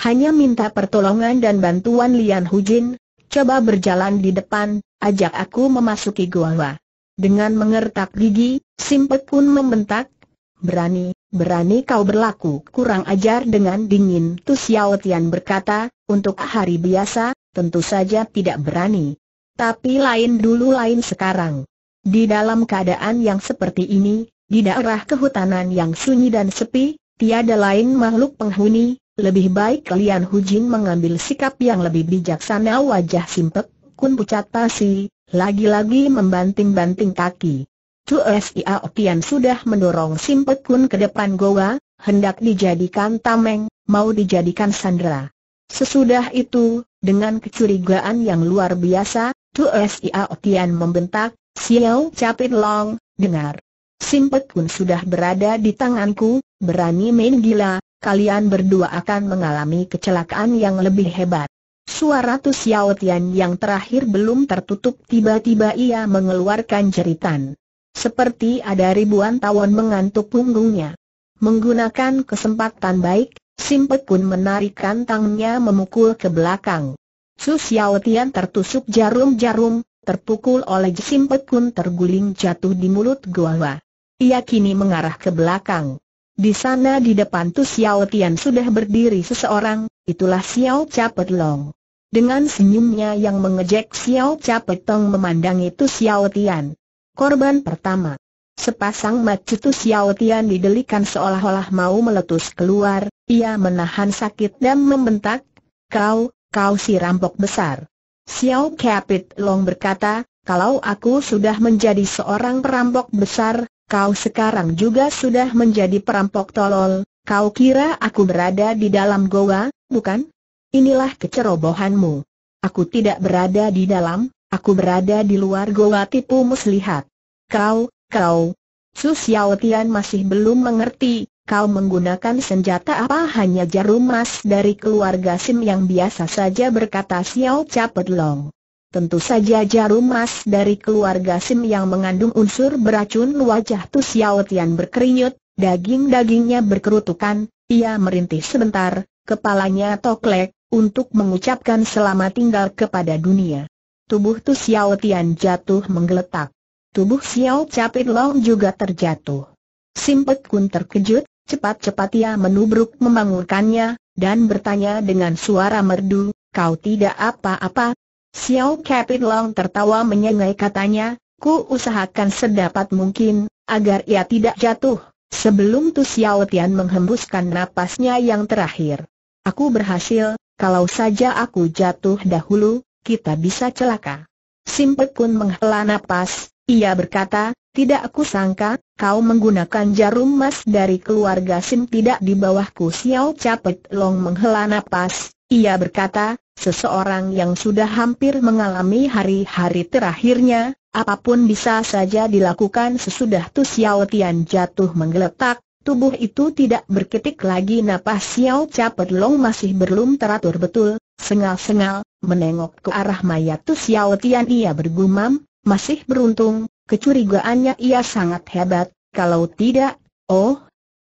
Hanya minta pertolongan dan bantuan Lian Hujin, coba berjalan di depan, ajak aku memasuki gua. Dengan mengertak gigi, Simpek pun membentak, berani, berani kau berlaku kurang ajar dengan dingin Tu Xiao berkata, untuk hari biasa, tentu saja tidak berani. Tapi lain dulu lain sekarang. Di dalam keadaan yang seperti ini, di daerah kehutanan yang sunyi dan sepi, tiada lain makhluk penghuni, lebih baik kalian Hujin mengambil sikap yang lebih bijaksana wajah Simpek, kun pucat pasi, lagi-lagi membanting-banting kaki. Tues Sia Okian sudah mendorong Simpek kun ke depan goa, hendak dijadikan tameng, mau dijadikan sandera. Sesudah itu, dengan kecurigaan yang luar biasa, Tu Sia Tian membentak, Xiao Capit Long, dengar. Simpet pun sudah berada di tanganku, berani main gila, kalian berdua akan mengalami kecelakaan yang lebih hebat. Suara Tu Siao Tian yang terakhir belum tertutup tiba-tiba ia mengeluarkan jeritan. Seperti ada ribuan tawon mengantuk punggungnya. Menggunakan kesempatan baik, Simpek pun menarik kantangnya memukul ke belakang. Su Xiao Tian tertusuk jarum-jarum, terpukul oleh Simpek pun terguling jatuh di mulut Hua. Ia kini mengarah ke belakang. Di sana di depan Su Xiao Tian sudah berdiri seseorang, itulah Xiao Capet Long. Dengan senyumnya yang mengejek Xiao Capet Long memandangi itu Xiao Tian. Korban pertama. Sepasang mata Su Xiao Tian didelikan seolah-olah mau meletus keluar, ia menahan sakit dan membentak, kau, kau si rampok besar. Xiao Capit Long berkata, kalau aku sudah menjadi seorang perampok besar, kau sekarang juga sudah menjadi perampok tolol, kau kira aku berada di dalam goa, bukan? Inilah kecerobohanmu. Aku tidak berada di dalam, aku berada di luar goa tipu muslihat. Kau, kau. Su Xiao Tian masih belum mengerti, Kau menggunakan senjata apa hanya jarum emas dari keluarga Sim yang biasa saja berkata Xiao Capet Long. Tentu saja jarum emas dari keluarga Sim yang mengandung unsur beracun wajah Tu Xiao Tian berkeringat, daging-dagingnya berkerutukan, ia merintih sebentar, kepalanya toklek, untuk mengucapkan selamat tinggal kepada dunia. Tubuh Tu Xiao Tian jatuh menggeletak. Tubuh Xiao Capit Long juga terjatuh. Simpet Kun terkejut, Cepat-cepat ia menubruk membangunkannya, dan bertanya dengan suara merdu, kau tidak apa-apa? Xiao Capit Long tertawa menyengai katanya, ku usahakan sedapat mungkin, agar ia tidak jatuh. Sebelum Tu Xiao Tian menghembuskan napasnya yang terakhir. Aku berhasil, kalau saja aku jatuh dahulu, kita bisa celaka. Simpe pun menghela napas, ia berkata, tidak aku sangka, kau menggunakan jarum emas dari keluarga Sim tidak di bawahku Xiao Capet Long menghela nafas. ia berkata, seseorang yang sudah hampir mengalami hari-hari terakhirnya, apapun bisa saja dilakukan sesudah Tu Xiao Tian jatuh menggeletak, tubuh itu tidak berketik lagi nafas. Xiao Capet Long masih belum teratur betul, sengal-sengal, menengok ke arah mayat Tu Xiao Tian ia bergumam, masih beruntung, Kecurigaannya ia sangat hebat, kalau tidak, oh,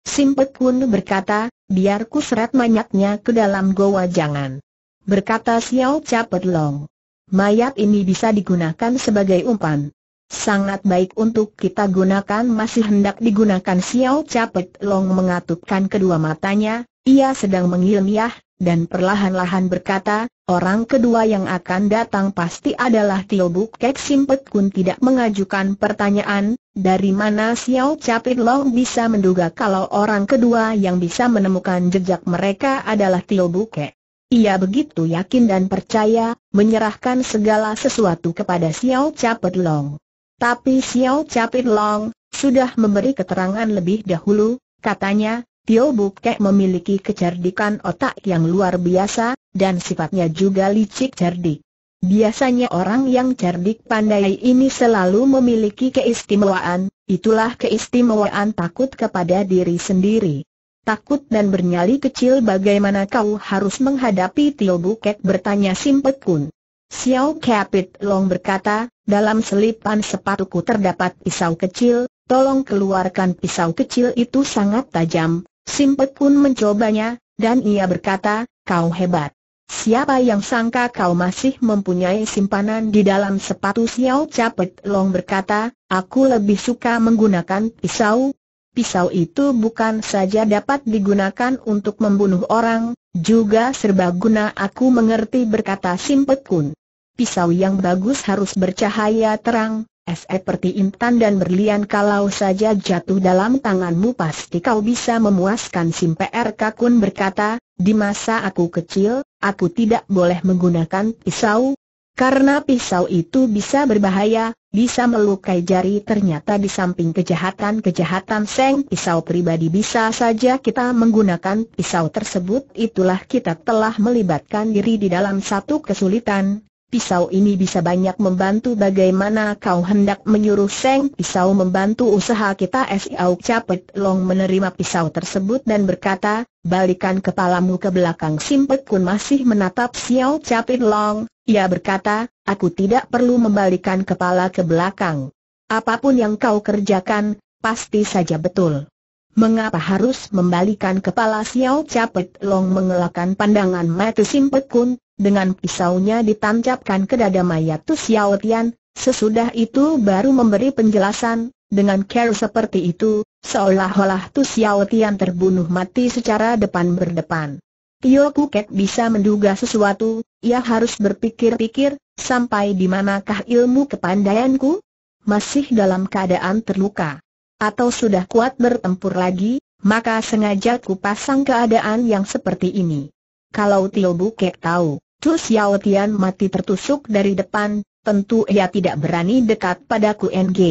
Simpet pun berkata, biar ku seret mayatnya ke dalam goa jangan. Berkata Xiao Capet Long. Mayat ini bisa digunakan sebagai umpan. Sangat baik untuk kita gunakan masih hendak digunakan Xiao Capet Long mengatupkan kedua matanya, ia sedang mengilmiah, dan perlahan-lahan berkata, orang kedua yang akan datang pasti adalah Tio Buk Kek Simpet Kun tidak mengajukan pertanyaan, dari mana Xiao Capit Long bisa menduga kalau orang kedua yang bisa menemukan jejak mereka adalah Tio Buk Kek. Ia begitu yakin dan percaya, menyerahkan segala sesuatu kepada Xiao Capit Long. Tapi Xiao Capit Long, sudah memberi keterangan lebih dahulu, katanya, Tio Bukek memiliki kecerdikan otak yang luar biasa, dan sifatnya juga licik cerdik. Biasanya orang yang cerdik pandai ini selalu memiliki keistimewaan, itulah keistimewaan takut kepada diri sendiri. Takut dan bernyali kecil bagaimana kau harus menghadapi Tio Bukek bertanya Simpet Kun. Xiao Capit Long berkata, dalam selipan sepatuku terdapat pisau kecil, tolong keluarkan pisau kecil itu sangat tajam, Simpet pun mencobanya, dan ia berkata, kau hebat. Siapa yang sangka kau masih mempunyai simpanan di dalam sepatu Xiao Capet Long berkata, aku lebih suka menggunakan pisau. Pisau itu bukan saja dapat digunakan untuk membunuh orang, juga serbaguna aku mengerti berkata Simpet Kun. Pisau yang bagus harus bercahaya terang, seperti intan dan berlian kalau saja jatuh dalam tanganmu pasti kau bisa memuaskan Sim PR Kakun berkata, di masa aku kecil, aku tidak boleh menggunakan pisau, karena pisau itu bisa berbahaya, bisa melukai jari ternyata di samping kejahatan-kejahatan seng pisau pribadi bisa saja kita menggunakan pisau tersebut itulah kita telah melibatkan diri di dalam satu kesulitan, pisau ini bisa banyak membantu bagaimana kau hendak menyuruh Seng Pisau membantu usaha kita Siau Capet Long menerima pisau tersebut dan berkata, balikan kepalamu ke belakang Simpet Kun masih menatap Siau Capet Long, ia berkata, aku tidak perlu membalikan kepala ke belakang. Apapun yang kau kerjakan, pasti saja betul. Mengapa harus membalikan kepala Xiao Capet Long mengelakkan pandangan mata Simpet Kun, dengan pisaunya ditancapkan ke dada mayat Tu Xiao Tian, sesudah itu baru memberi penjelasan, dengan care seperti itu, seolah-olah Tu Xiao Tian terbunuh mati secara depan berdepan. Tio Kuket bisa menduga sesuatu, ia harus berpikir-pikir, sampai di manakah ilmu kepandaianku? Masih dalam keadaan terluka. Atau sudah kuat bertempur lagi, maka sengaja pasang keadaan yang seperti ini. Kalau Tio Bukek tahu, Chu Xiao Tian mati tertusuk dari depan, tentu ia tidak berani dekat pada Ku Ng.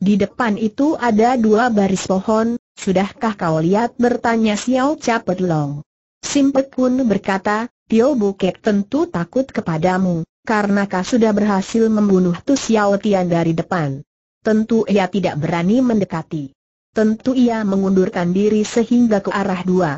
Di depan itu ada dua baris pohon, sudahkah kau lihat bertanya Xiao Capet Long. Simpet pun berkata, Tio Buket tentu takut kepadamu, karena kau sudah berhasil membunuh Tu Xiao Tian dari depan. Tentu ia tidak berani mendekati. Tentu ia mengundurkan diri sehingga ke arah dua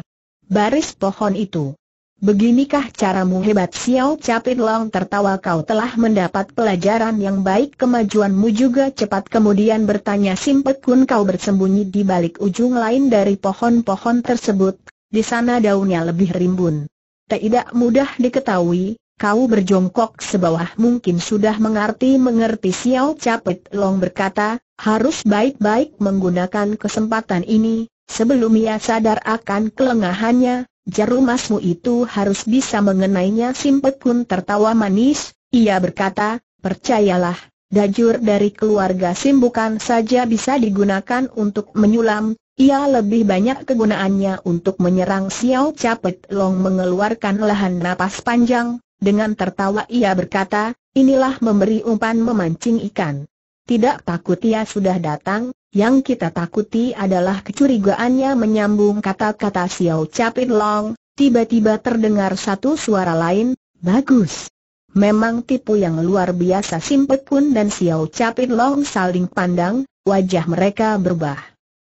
baris pohon itu. Beginikah caramu hebat Xiao Capit Long tertawa kau telah mendapat pelajaran yang baik kemajuanmu juga cepat kemudian bertanya Simpet Kun kau bersembunyi di balik ujung lain dari pohon-pohon tersebut, di sana daunnya lebih rimbun. Tidak mudah diketahui, kau berjongkok sebawah mungkin sudah mengerti mengerti Xiao Capit Long berkata, harus baik-baik menggunakan kesempatan ini, sebelum ia sadar akan kelengahannya, Jarum emasmu itu harus bisa mengenainya Simpet pun tertawa manis, ia berkata, percayalah, dajur dari keluarga Sim bukan saja bisa digunakan untuk menyulam, ia lebih banyak kegunaannya untuk menyerang Xiao Capet Long mengeluarkan lahan napas panjang, dengan tertawa ia berkata, inilah memberi umpan memancing ikan. Tidak takut ia sudah datang, yang kita takuti adalah kecurigaannya menyambung kata-kata Xiao Capit Long, tiba-tiba terdengar satu suara lain, bagus. Memang tipu yang luar biasa Simpet pun dan Xiao Capit Long saling pandang, wajah mereka berubah.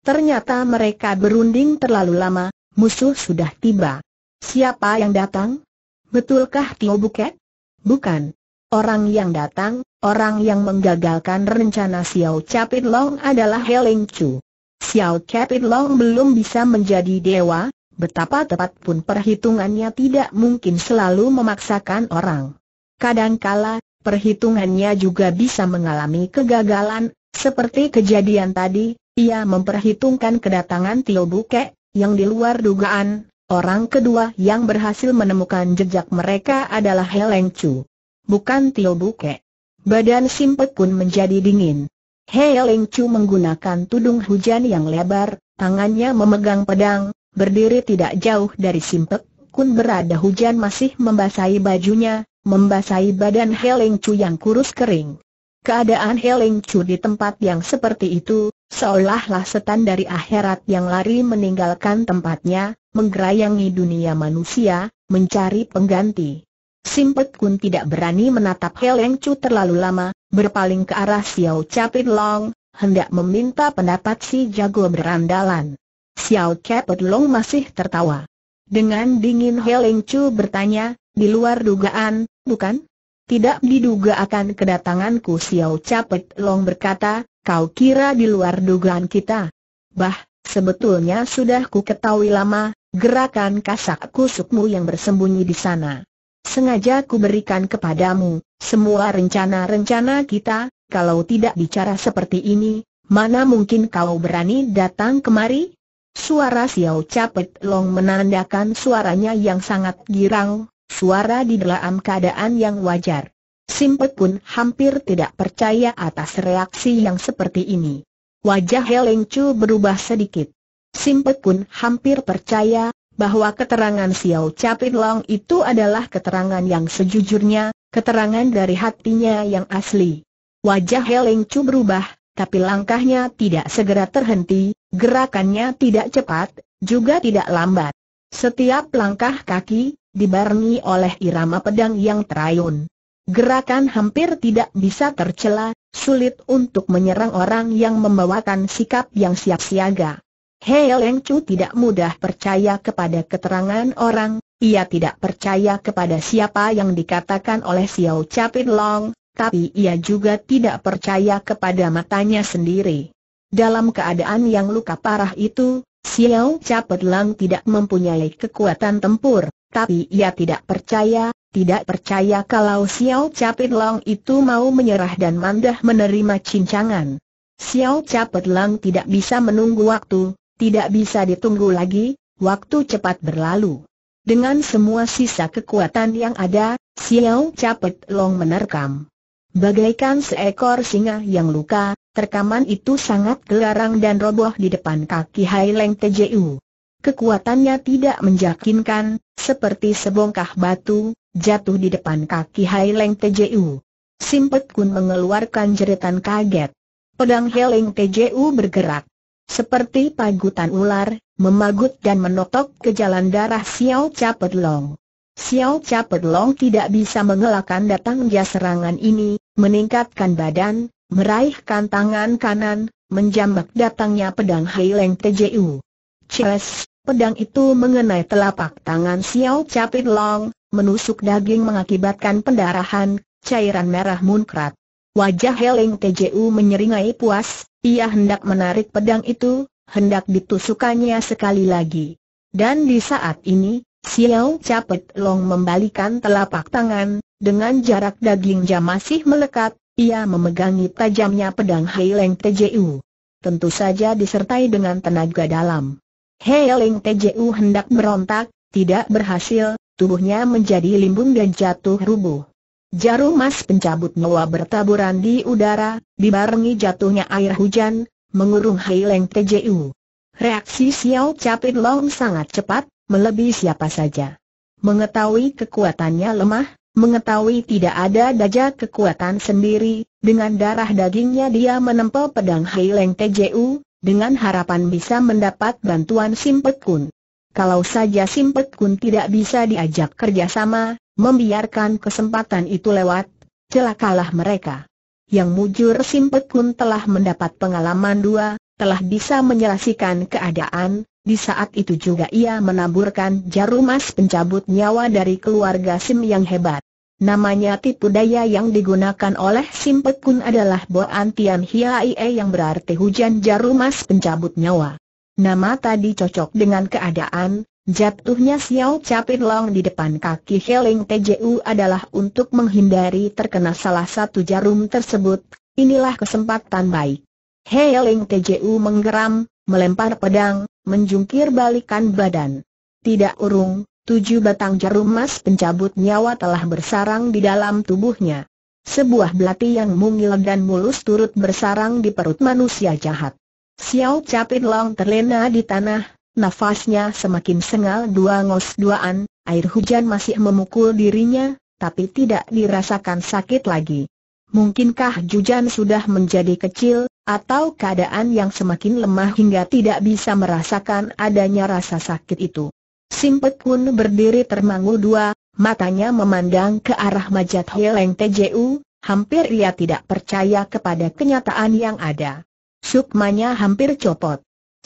Ternyata mereka berunding terlalu lama, musuh sudah tiba. Siapa yang datang? Betulkah Tio Buket? Bukan. Orang yang datang, Orang yang menggagalkan rencana Xiao Capit Long adalah Heling Chu. Xiao Capit Long belum bisa menjadi dewa, betapa tepat pun perhitungannya tidak mungkin selalu memaksakan orang. Kadangkala, perhitungannya juga bisa mengalami kegagalan, seperti kejadian tadi, ia memperhitungkan kedatangan Tio Buke, yang di luar dugaan, orang kedua yang berhasil menemukan jejak mereka adalah Heleng Chu. Bukan Tio Buke. Badan Simpek pun menjadi dingin. Hei Ling Chu menggunakan tudung hujan yang lebar, tangannya memegang pedang, berdiri tidak jauh dari Simpek Kun berada hujan masih membasahi bajunya, membasahi badan Heling Chu yang kurus kering. Keadaan Heling Chu di tempat yang seperti itu, seolah-olah setan dari akhirat yang lari meninggalkan tempatnya, menggerayangi dunia manusia, mencari pengganti. Simpet Kun tidak berani menatap Heleng Chu terlalu lama, berpaling ke arah Xiao Capit Long, hendak meminta pendapat si jago berandalan. Xiao Capit Long masih tertawa. Dengan dingin Heleng Chu bertanya, di luar dugaan, bukan? Tidak diduga akan kedatanganku Xiao Capit Long berkata, kau kira di luar dugaan kita? Bah, sebetulnya sudah ku ketahui lama, gerakan kasak kusukmu yang bersembunyi di sana. Sengaja ku berikan kepadamu, semua rencana-rencana kita, kalau tidak bicara seperti ini, mana mungkin kau berani datang kemari? Suara Xiao Capet Long menandakan suaranya yang sangat girang, suara di dalam keadaan yang wajar. Simpet pun hampir tidak percaya atas reaksi yang seperti ini. Wajah Heleng Chu berubah sedikit. Simpet pun hampir percaya bahwa keterangan Xiao Capit Long itu adalah keterangan yang sejujurnya, keterangan dari hatinya yang asli. Wajah Heling Chu berubah, tapi langkahnya tidak segera terhenti, gerakannya tidak cepat, juga tidak lambat. Setiap langkah kaki, dibarengi oleh irama pedang yang terayun. Gerakan hampir tidak bisa tercela, sulit untuk menyerang orang yang membawakan sikap yang siap siaga. Hei Leng Chu tidak mudah percaya kepada keterangan orang, ia tidak percaya kepada siapa yang dikatakan oleh Xiao Chapin Long, tapi ia juga tidak percaya kepada matanya sendiri. Dalam keadaan yang luka parah itu, Xiao Chapin Long tidak mempunyai kekuatan tempur, tapi ia tidak percaya, tidak percaya kalau Xiao Chapin Long itu mau menyerah dan mandah menerima cincangan. Xiao Chapin Long tidak bisa menunggu waktu, tidak bisa ditunggu lagi, waktu cepat berlalu. Dengan semua sisa kekuatan yang ada, Xiao Capet Long menerkam. Bagaikan seekor singa yang luka, terkaman itu sangat gelarang dan roboh di depan kaki Hai Leng Tju. Kekuatannya tidak menjakinkan, seperti sebongkah batu, jatuh di depan kaki Hai Leng Tju. Simpet Kun mengeluarkan jeritan kaget. Pedang Leng Tju bergerak. Seperti pagutan ular, memagut dan menotok ke jalan darah Xiao Capet Long. Xiao Capet Long tidak bisa mengelakkan datangnya serangan ini, meningkatkan badan, meraihkan tangan kanan, menjambak datangnya pedang Leng TJU. Ces, pedang itu mengenai telapak tangan Xiao Capit Long, menusuk daging mengakibatkan pendarahan, cairan merah muncrat. Wajah Heleng TJU menyeringai puas, ia hendak menarik pedang itu, hendak ditusukannya sekali lagi. Dan di saat ini, Xiao Capet Long membalikan telapak tangan, dengan jarak daging jam masih melekat, ia memegangi tajamnya pedang Heleng TJU. Tentu saja disertai dengan tenaga dalam. Heleng TJU hendak berontak, tidak berhasil, tubuhnya menjadi limbung dan jatuh rubuh. Jarum emas pencabut nyawa bertaburan di udara, dibarengi jatuhnya air hujan, mengurung Hai TJU. Reaksi Xiao Capit Long sangat cepat, melebihi siapa saja. Mengetahui kekuatannya lemah, mengetahui tidak ada daya kekuatan sendiri, dengan darah dagingnya dia menempel pedang Hai TJU, dengan harapan bisa mendapat bantuan Simpet Kun. Kalau saja Simpet Kun tidak bisa diajak kerjasama, membiarkan kesempatan itu lewat, celakalah mereka. Yang mujur simpet pun telah mendapat pengalaman dua, telah bisa menyelesaikan keadaan, di saat itu juga ia menaburkan jarum emas pencabut nyawa dari keluarga Sim yang hebat. Namanya tipu daya yang digunakan oleh Simpet Kun adalah Boan Tian Hiaie yang berarti hujan jarum mas pencabut nyawa. Nama tadi cocok dengan keadaan, Jatuhnya Xiao Capit Long di depan kaki Heling TJU adalah untuk menghindari terkena salah satu jarum tersebut, inilah kesempatan baik. Heling TJU menggeram, melempar pedang, menjungkir balikan badan. Tidak urung, tujuh batang jarum emas pencabut nyawa telah bersarang di dalam tubuhnya. Sebuah belati yang mungil dan mulus turut bersarang di perut manusia jahat. Xiao Capit Long terlena di tanah, Nafasnya semakin sengal dua ngos-duaan, air hujan masih memukul dirinya, tapi tidak dirasakan sakit lagi. Mungkinkah Jujan sudah menjadi kecil, atau keadaan yang semakin lemah hingga tidak bisa merasakan adanya rasa sakit itu? Simpet pun berdiri termangu dua, matanya memandang ke arah Majat Heleng TJU, hampir ia tidak percaya kepada kenyataan yang ada. Sukmanya hampir copot.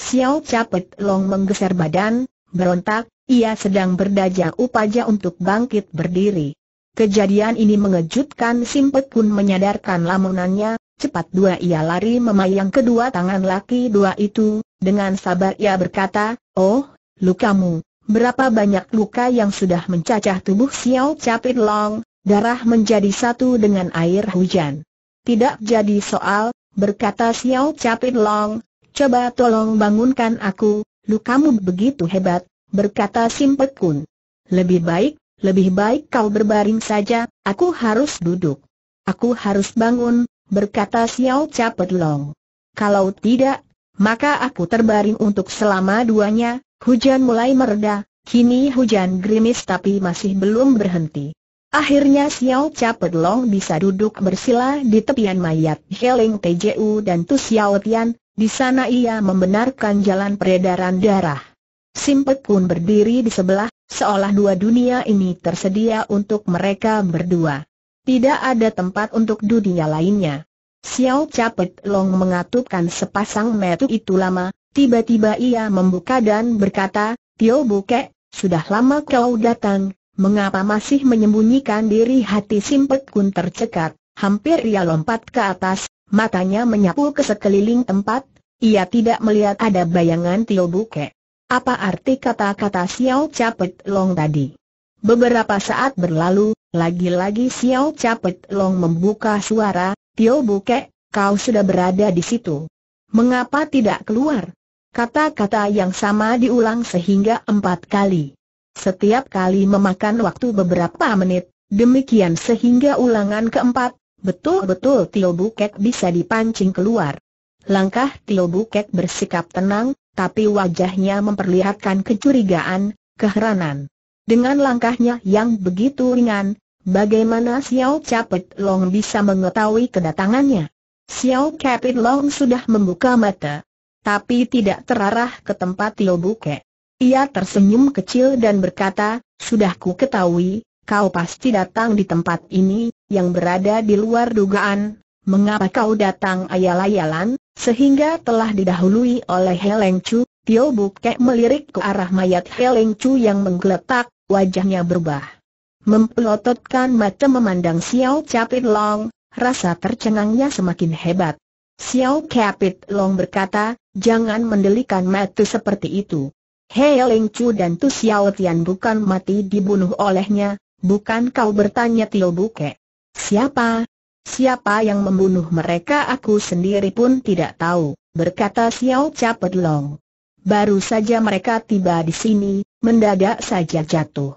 Xiao Capet Long menggeser badan, berontak, ia sedang berdaja upaja untuk bangkit berdiri. Kejadian ini mengejutkan Simpet Kun menyadarkan lamunannya, cepat dua ia lari memayang kedua tangan laki dua itu, dengan sabar ia berkata, Oh, lukamu, berapa banyak luka yang sudah mencacah tubuh Xiao Capit Long, darah menjadi satu dengan air hujan. Tidak jadi soal, berkata Xiao Capit Long, coba tolong bangunkan aku, kamu begitu hebat, berkata Simpek Kun. Lebih baik, lebih baik kau berbaring saja, aku harus duduk. Aku harus bangun, berkata Xiao Capet Long. Kalau tidak, maka aku terbaring untuk selama duanya, hujan mulai mereda, kini hujan gerimis tapi masih belum berhenti. Akhirnya Xiao Capet Long bisa duduk bersila di tepian mayat Heling Tju dan Tu Xiao Tian, di sana ia membenarkan jalan peredaran darah. Simpet pun berdiri di sebelah, seolah dua dunia ini tersedia untuk mereka berdua. Tidak ada tempat untuk dunia lainnya. Xiao Capet Long mengatupkan sepasang metu itu lama, tiba-tiba ia membuka dan berkata, Tio Buke, sudah lama kau datang, mengapa masih menyembunyikan diri hati Simpet Kun tercekat, hampir ia lompat ke atas, Matanya menyapu ke sekeliling tempat, ia tidak melihat ada bayangan Tio Buke. Apa arti kata-kata Xiao Capet Long tadi? Beberapa saat berlalu, lagi-lagi Xiao Capet Long membuka suara, Tio Buke, kau sudah berada di situ. Mengapa tidak keluar? Kata-kata yang sama diulang sehingga empat kali. Setiap kali memakan waktu beberapa menit, demikian sehingga ulangan keempat, Betul-betul Tio Bukek bisa dipancing keluar. Langkah Tio Bukek bersikap tenang, tapi wajahnya memperlihatkan kecurigaan, keheranan. Dengan langkahnya yang begitu ringan, bagaimana Xiao Capit Long bisa mengetahui kedatangannya? Xiao Capit Long sudah membuka mata, tapi tidak terarah ke tempat Tio Bukek. Ia tersenyum kecil dan berkata, Sudah ku ketahui, kau pasti datang di tempat ini, yang berada di luar dugaan, mengapa kau datang ayal-ayalan, sehingga telah didahului oleh Heleng Chu, Tio Bukek melirik ke arah mayat Heleng Chu yang menggeletak, wajahnya berubah. Mempelototkan mata memandang Xiao Capit Long, rasa tercengangnya semakin hebat. Xiao Capit Long berkata, jangan mendelikan mata seperti itu. Hei Chu dan Tu Xiao Tian bukan mati dibunuh olehnya, bukan kau bertanya Tio Buke. Siapa? Siapa yang membunuh mereka aku sendiri pun tidak tahu, berkata Xiao Cha Long. Baru saja mereka tiba di sini, mendadak saja jatuh.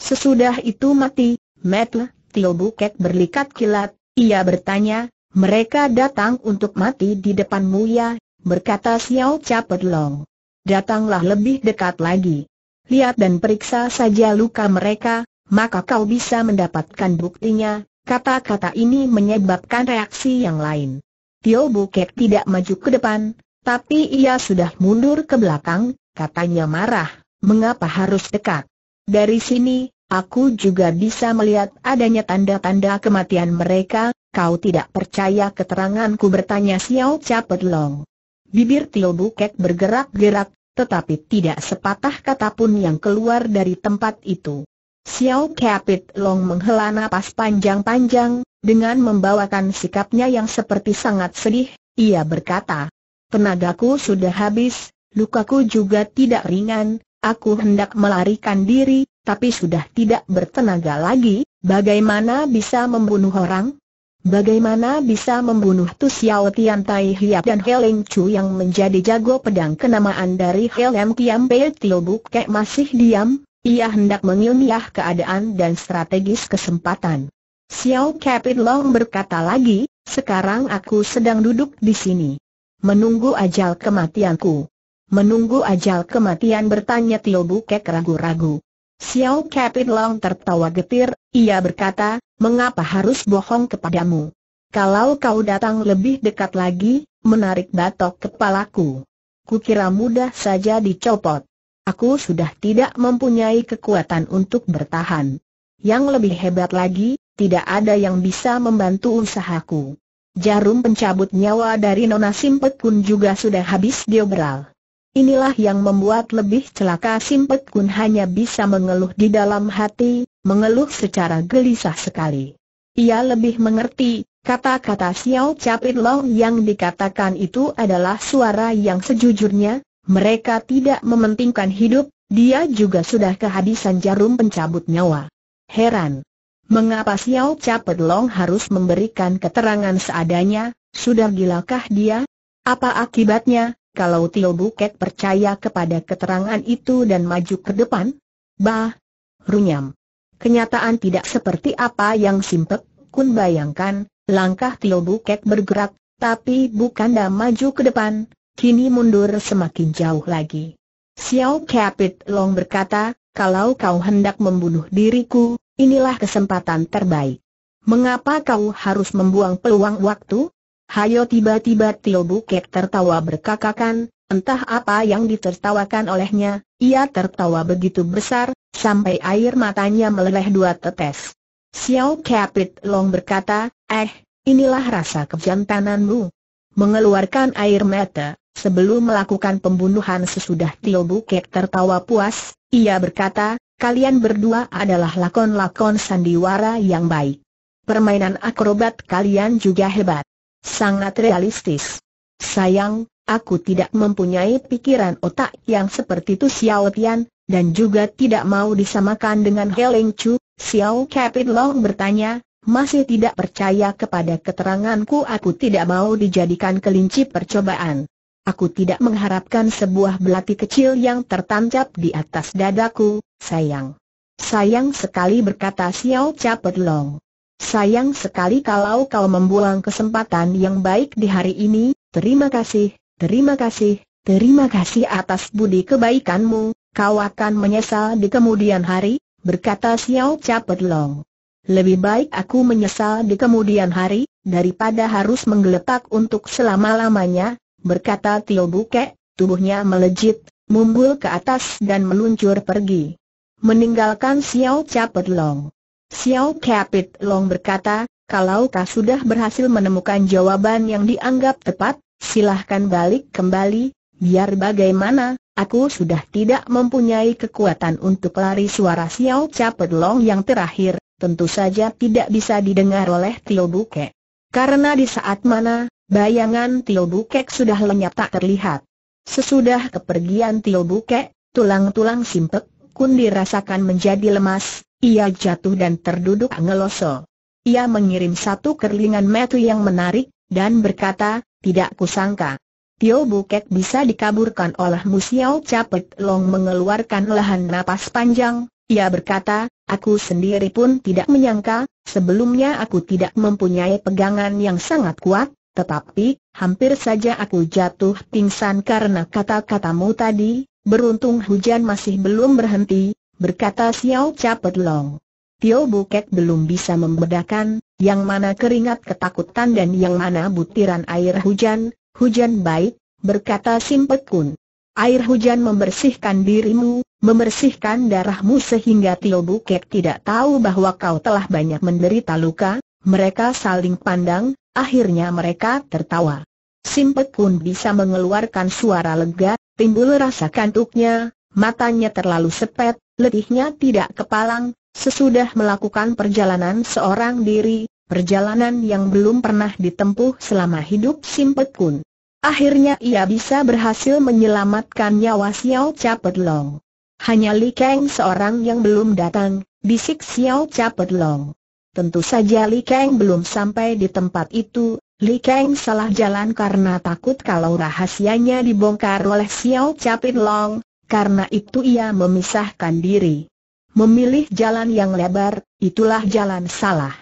Sesudah itu mati, Metle, Tio Buket berlikat kilat, ia bertanya, mereka datang untuk mati di depanmu ya, berkata Xiao Cha Long. Datanglah lebih dekat lagi. Lihat dan periksa saja luka mereka, maka kau bisa mendapatkan buktinya, Kata-kata ini menyebabkan reaksi yang lain. Tio Buket tidak maju ke depan, tapi ia sudah mundur ke belakang, katanya marah, mengapa harus dekat? Dari sini, aku juga bisa melihat adanya tanda-tanda kematian mereka, kau tidak percaya keteranganku bertanya Xiao Capet Long. Bibir Tio Buket bergerak-gerak, tetapi tidak sepatah kata pun yang keluar dari tempat itu. Xiao Capit Long menghela nafas panjang-panjang, dengan membawakan sikapnya yang seperti sangat sedih, ia berkata, Tenagaku sudah habis, lukaku juga tidak ringan, aku hendak melarikan diri, tapi sudah tidak bertenaga lagi, bagaimana bisa membunuh orang? Bagaimana bisa membunuh Tu Xiao Tian Tai Hiap dan Heleng Chu yang menjadi jago pedang kenamaan dari Helem Kiam Pei Tio Buk Kek masih diam? Ia hendak mengilmiah keadaan dan strategis kesempatan. Xiao Capit Long berkata lagi, sekarang aku sedang duduk di sini. Menunggu ajal kematianku. Menunggu ajal kematian bertanya Tio Bukek ragu-ragu. Xiao Capit Long tertawa getir, ia berkata, mengapa harus bohong kepadamu? Kalau kau datang lebih dekat lagi, menarik batok kepalaku. Kukira mudah saja dicopot aku sudah tidak mempunyai kekuatan untuk bertahan. Yang lebih hebat lagi, tidak ada yang bisa membantu usahaku. Jarum pencabut nyawa dari Nona Simpet Kun juga sudah habis diobral. Inilah yang membuat lebih celaka Simpet Kun hanya bisa mengeluh di dalam hati, mengeluh secara gelisah sekali. Ia lebih mengerti, kata-kata Xiao Capit Long yang dikatakan itu adalah suara yang sejujurnya, mereka tidak mementingkan hidup, dia juga sudah kehabisan jarum pencabut nyawa. Heran. Mengapa Xiao Long harus memberikan keterangan seadanya, sudah gilakah dia? Apa akibatnya, kalau Tio Buket percaya kepada keterangan itu dan maju ke depan? Bah! Runyam. Kenyataan tidak seperti apa yang Simpek Kun bayangkan, langkah Tio Buket bergerak, tapi bukan Bukanda maju ke depan, kini mundur semakin jauh lagi. Xiao Capit Long berkata, kalau kau hendak membunuh diriku, inilah kesempatan terbaik. Mengapa kau harus membuang peluang waktu? Hayo tiba-tiba Tio Bukek tertawa berkakakan, entah apa yang ditertawakan olehnya, ia tertawa begitu besar, sampai air matanya meleleh dua tetes. Xiao Capit Long berkata, eh, inilah rasa kejantananmu mengeluarkan air mata, sebelum melakukan pembunuhan sesudah Tio Bukek tertawa puas, ia berkata, kalian berdua adalah lakon-lakon sandiwara yang baik. Permainan akrobat kalian juga hebat. Sangat realistis. Sayang, aku tidak mempunyai pikiran otak yang seperti itu Xiao Tian, dan juga tidak mau disamakan dengan Heleng Chu, Xiao Capit Long bertanya, masih tidak percaya kepada keteranganku aku tidak mau dijadikan kelinci percobaan. Aku tidak mengharapkan sebuah belati kecil yang tertancap di atas dadaku, sayang. Sayang sekali berkata Xiao Capet Long. Sayang sekali kalau kau membuang kesempatan yang baik di hari ini, terima kasih, terima kasih, terima kasih atas budi kebaikanmu, kau akan menyesal di kemudian hari, berkata Xiao Capet Long. Lebih baik aku menyesal di kemudian hari, daripada harus menggeletak untuk selama-lamanya, berkata Tio Buke, tubuhnya melejit, mumbul ke atas dan meluncur pergi. Meninggalkan Xiao Capit Long. Xiao Capit Long berkata, kalau kau sudah berhasil menemukan jawaban yang dianggap tepat, silahkan balik kembali, biar bagaimana, aku sudah tidak mempunyai kekuatan untuk lari suara Xiao Capit Long yang terakhir, tentu saja tidak bisa didengar oleh Tio Bukek. Karena di saat mana, bayangan Tio Bukek sudah lenyap tak terlihat. Sesudah kepergian Tio Bukek, tulang-tulang simpek, kun dirasakan menjadi lemas, ia jatuh dan terduduk ngeloso. Ia mengirim satu kerlingan metu yang menarik, dan berkata, tidak kusangka. Tio Bukek bisa dikaburkan oleh Musiao capet Long mengeluarkan lahan napas panjang, ia berkata, Aku sendiri pun tidak menyangka, sebelumnya aku tidak mempunyai pegangan yang sangat kuat, tetapi, hampir saja aku jatuh pingsan karena kata-katamu tadi, beruntung hujan masih belum berhenti, berkata Xiao Capet Long. Tio Bukek belum bisa membedakan, yang mana keringat ketakutan dan yang mana butiran air hujan, hujan baik, berkata Simpet Air hujan membersihkan dirimu, membersihkan darahmu sehingga Tio Bukek tidak tahu bahwa kau telah banyak menderita luka, mereka saling pandang, akhirnya mereka tertawa. Simpet pun bisa mengeluarkan suara lega, timbul rasa kantuknya, matanya terlalu sepet, letihnya tidak kepalang, sesudah melakukan perjalanan seorang diri, perjalanan yang belum pernah ditempuh selama hidup Simpet pun. Akhirnya ia bisa berhasil menyelamatkan nyawa Xiao Capet Long. Hanya Li Kang seorang yang belum datang, bisik Xiao Capet Long. Tentu saja Li Kang belum sampai di tempat itu, Li Kang salah jalan karena takut kalau rahasianya dibongkar oleh Xiao Capit Long, karena itu ia memisahkan diri. Memilih jalan yang lebar, itulah jalan salah.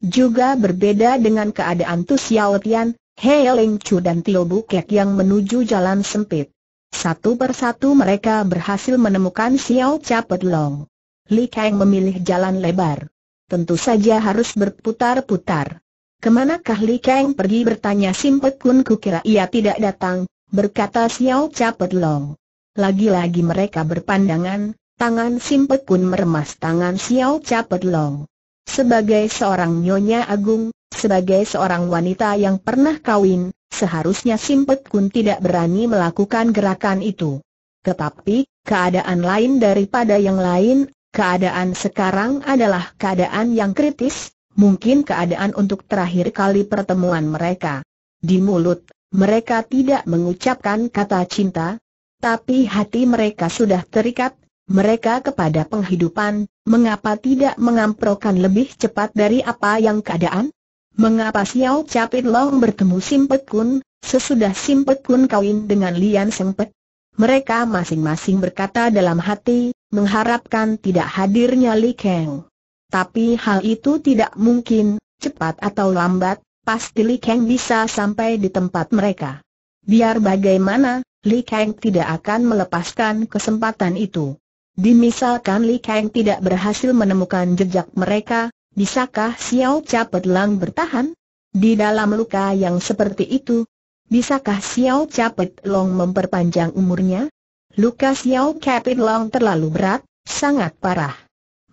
Juga berbeda dengan keadaan Tu Xiao Tian, He Ling Chu dan Tio Bukek yang menuju jalan sempit. Satu persatu mereka berhasil menemukan Xiao Capet Long. Li Kang memilih jalan lebar. Tentu saja harus berputar-putar. Kemanakah Li Kang pergi bertanya Simpet Kun kukira ia tidak datang, berkata Xiao Capet Long. Lagi-lagi mereka berpandangan, tangan Simpet Kun meremas tangan Xiao Capet Long. Sebagai seorang nyonya agung, sebagai seorang wanita yang pernah kawin, seharusnya Simpet Kun tidak berani melakukan gerakan itu. Tetapi, keadaan lain daripada yang lain, keadaan sekarang adalah keadaan yang kritis, mungkin keadaan untuk terakhir kali pertemuan mereka. Di mulut, mereka tidak mengucapkan kata cinta, tapi hati mereka sudah terikat, mereka kepada penghidupan, mengapa tidak mengamprokan lebih cepat dari apa yang keadaan? Mengapa Xiao Capit Long bertemu Simpet Kun, sesudah Simpet Kun kawin dengan Lian Sempet? Mereka masing-masing berkata dalam hati, mengharapkan tidak hadirnya Li Kang. Tapi hal itu tidak mungkin, cepat atau lambat, pasti Li Kang bisa sampai di tempat mereka. Biar bagaimana, Li Kang tidak akan melepaskan kesempatan itu. Dimisalkan Li Kang tidak berhasil menemukan jejak mereka, Bisakah Xiao Capet Long bertahan? Di dalam luka yang seperti itu, bisakah Xiao Capet Long memperpanjang umurnya? Luka Xiao Capet Long terlalu berat, sangat parah.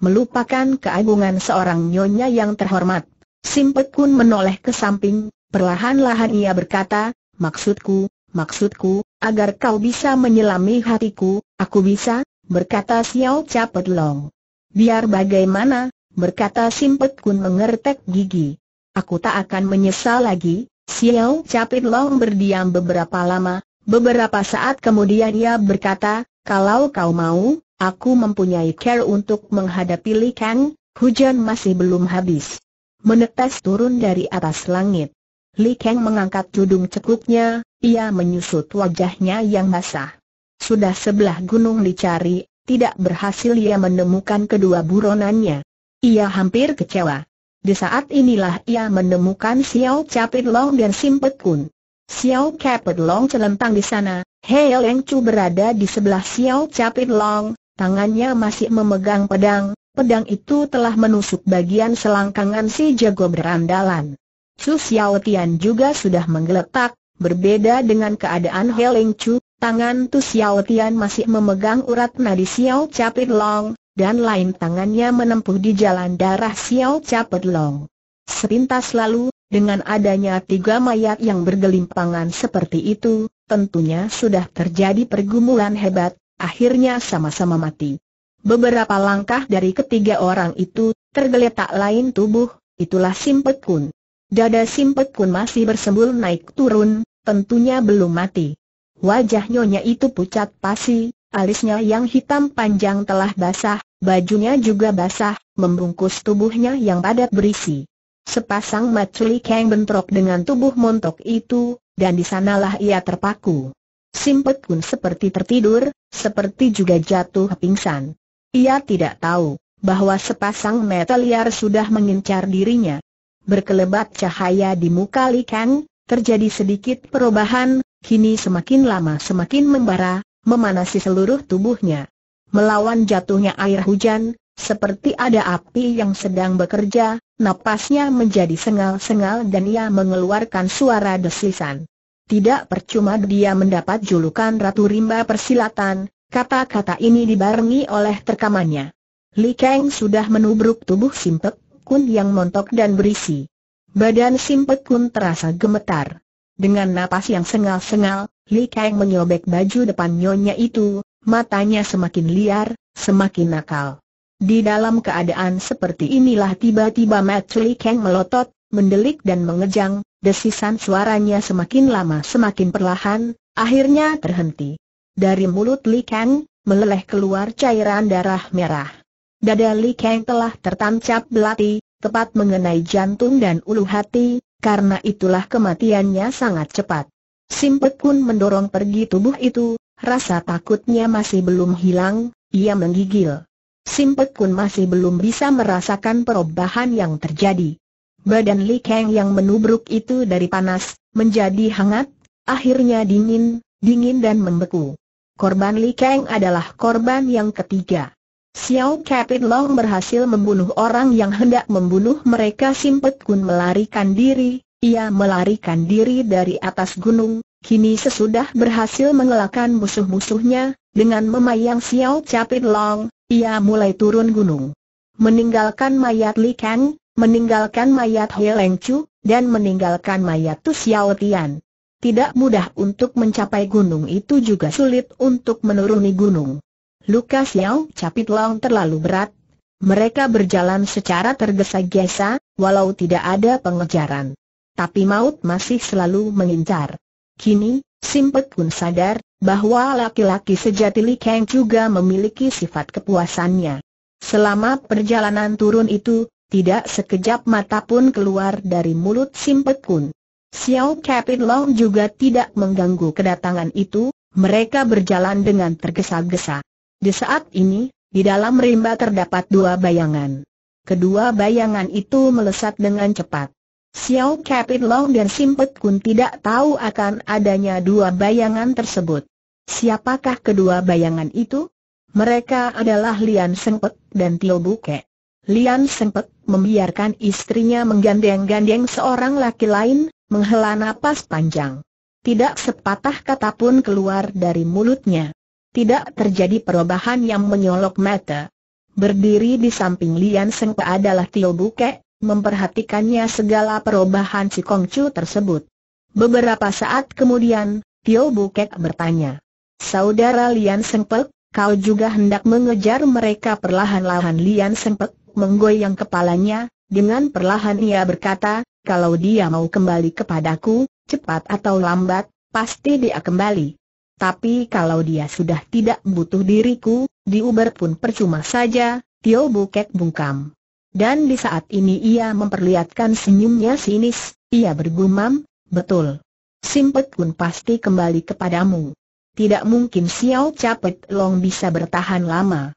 Melupakan keagungan seorang nyonya yang terhormat, Simpet Kun menoleh ke samping, perlahan-lahan ia berkata, maksudku, maksudku, agar kau bisa menyelami hatiku, aku bisa, berkata Xiao Capet Long. Biar bagaimana, berkata simpet Kun mengertek gigi. Aku tak akan menyesal lagi, Xiao Capit Long berdiam beberapa lama, beberapa saat kemudian ia berkata, kalau kau mau, aku mempunyai care untuk menghadapi Li Kang, hujan masih belum habis. Menetes turun dari atas langit. Li Kang mengangkat tudung cekuknya ia menyusut wajahnya yang basah. Sudah sebelah gunung dicari, tidak berhasil ia menemukan kedua buronannya. Ia hampir kecewa. Di saat inilah ia menemukan Xiao Capit Long dan Simpet Kun. Xiao Capit Long celentang di sana, Hei Leng Chu berada di sebelah Xiao Capit Long, tangannya masih memegang pedang, pedang itu telah menusuk bagian selangkangan si jago berandalan. Su Xiao Tian juga sudah menggeletak, berbeda dengan keadaan Hei Leng Chu, tangan Tu Xiao Tian masih memegang urat nadi Xiao Capit Long, dan lain tangannya menempuh di jalan darah Xiao Capet Long. Sepintas lalu, dengan adanya tiga mayat yang bergelimpangan seperti itu, tentunya sudah terjadi pergumulan hebat, akhirnya sama-sama mati. Beberapa langkah dari ketiga orang itu, tergeletak lain tubuh, itulah Simpet Kun. Dada Simpet Kun masih bersembul naik turun, tentunya belum mati. Wajah nyonya itu pucat pasi, Alisnya yang hitam panjang telah basah, bajunya juga basah, membungkus tubuhnya yang padat berisi. Sepasang matuli keng bentrok dengan tubuh montok itu, dan di sanalah ia terpaku. Simpet pun seperti tertidur, seperti juga jatuh pingsan. Ia tidak tahu bahwa sepasang mata liar sudah mengincar dirinya. Berkelebat cahaya di muka Li Kang, terjadi sedikit perubahan, kini semakin lama semakin membara, memanasi seluruh tubuhnya. Melawan jatuhnya air hujan, seperti ada api yang sedang bekerja, napasnya menjadi sengal-sengal dan ia mengeluarkan suara desisan. Tidak percuma dia mendapat julukan Ratu Rimba Persilatan, kata-kata ini dibarengi oleh terkamannya. Li Kang sudah menubruk tubuh Simpek Kun yang montok dan berisi. Badan Simpek Kun terasa gemetar. Dengan napas yang sengal-sengal, Li Kang menyobek baju depan nyonya itu, matanya semakin liar, semakin nakal. Di dalam keadaan seperti inilah tiba-tiba Matt Li Kang melotot, mendelik dan mengejang, desisan suaranya semakin lama semakin perlahan, akhirnya terhenti. Dari mulut Li Kang, meleleh keluar cairan darah merah. Dada Li Kang telah tertancap belati, tepat mengenai jantung dan ulu hati, karena itulah kematiannya sangat cepat. Simpet Kun mendorong pergi tubuh itu, rasa takutnya masih belum hilang, ia menggigil. Simpet Kun masih belum bisa merasakan perubahan yang terjadi. Badan Li Kang yang menubruk itu dari panas, menjadi hangat, akhirnya dingin, dingin dan membeku. Korban Li Kang adalah korban yang ketiga. Xiao Captain Long berhasil membunuh orang yang hendak membunuh mereka Simpet Kun melarikan diri, ia melarikan diri dari atas gunung, kini sesudah berhasil mengelakkan musuh-musuhnya, dengan memayang Xiao Capit Long, ia mulai turun gunung. Meninggalkan mayat Li Kang, meninggalkan mayat He Leng Chu, dan meninggalkan mayat Tu Xiao Tian. Tidak mudah untuk mencapai gunung itu juga sulit untuk menuruni gunung. Luka Xiao Capit Long terlalu berat, mereka berjalan secara tergesa-gesa, walau tidak ada pengejaran tapi maut masih selalu mengincar. Kini, Simpek pun sadar bahwa laki-laki sejati Li Kang juga memiliki sifat kepuasannya. Selama perjalanan turun itu, tidak sekejap mata pun keluar dari mulut Simpek Kun. Xiao Capit Long juga tidak mengganggu kedatangan itu, mereka berjalan dengan tergesa-gesa. Di saat ini, di dalam rimba terdapat dua bayangan. Kedua bayangan itu melesat dengan cepat. Xiao Kapit Long dan Simpet Kun tidak tahu akan adanya dua bayangan tersebut. Siapakah kedua bayangan itu? Mereka adalah Lian Sengpet dan Tio Buke. Lian Sengpet membiarkan istrinya menggandeng-gandeng seorang laki lain, menghela napas panjang. Tidak sepatah kata pun keluar dari mulutnya. Tidak terjadi perubahan yang menyolok mata. Berdiri di samping Lian Simpet adalah Tio Buke, memperhatikannya segala perubahan si Kongcu tersebut. Beberapa saat kemudian, Tio Bukek bertanya, Saudara Lian Sengpek, kau juga hendak mengejar mereka perlahan-lahan Lian Sengpek menggoyang kepalanya, dengan perlahan ia berkata, kalau dia mau kembali kepadaku, cepat atau lambat, pasti dia kembali. Tapi kalau dia sudah tidak butuh diriku, diuber pun percuma saja, Tio Bukek bungkam. Dan di saat ini ia memperlihatkan senyumnya sinis, ia bergumam, betul. Simpet pun pasti kembali kepadamu. Tidak mungkin Xiao Capet Long bisa bertahan lama.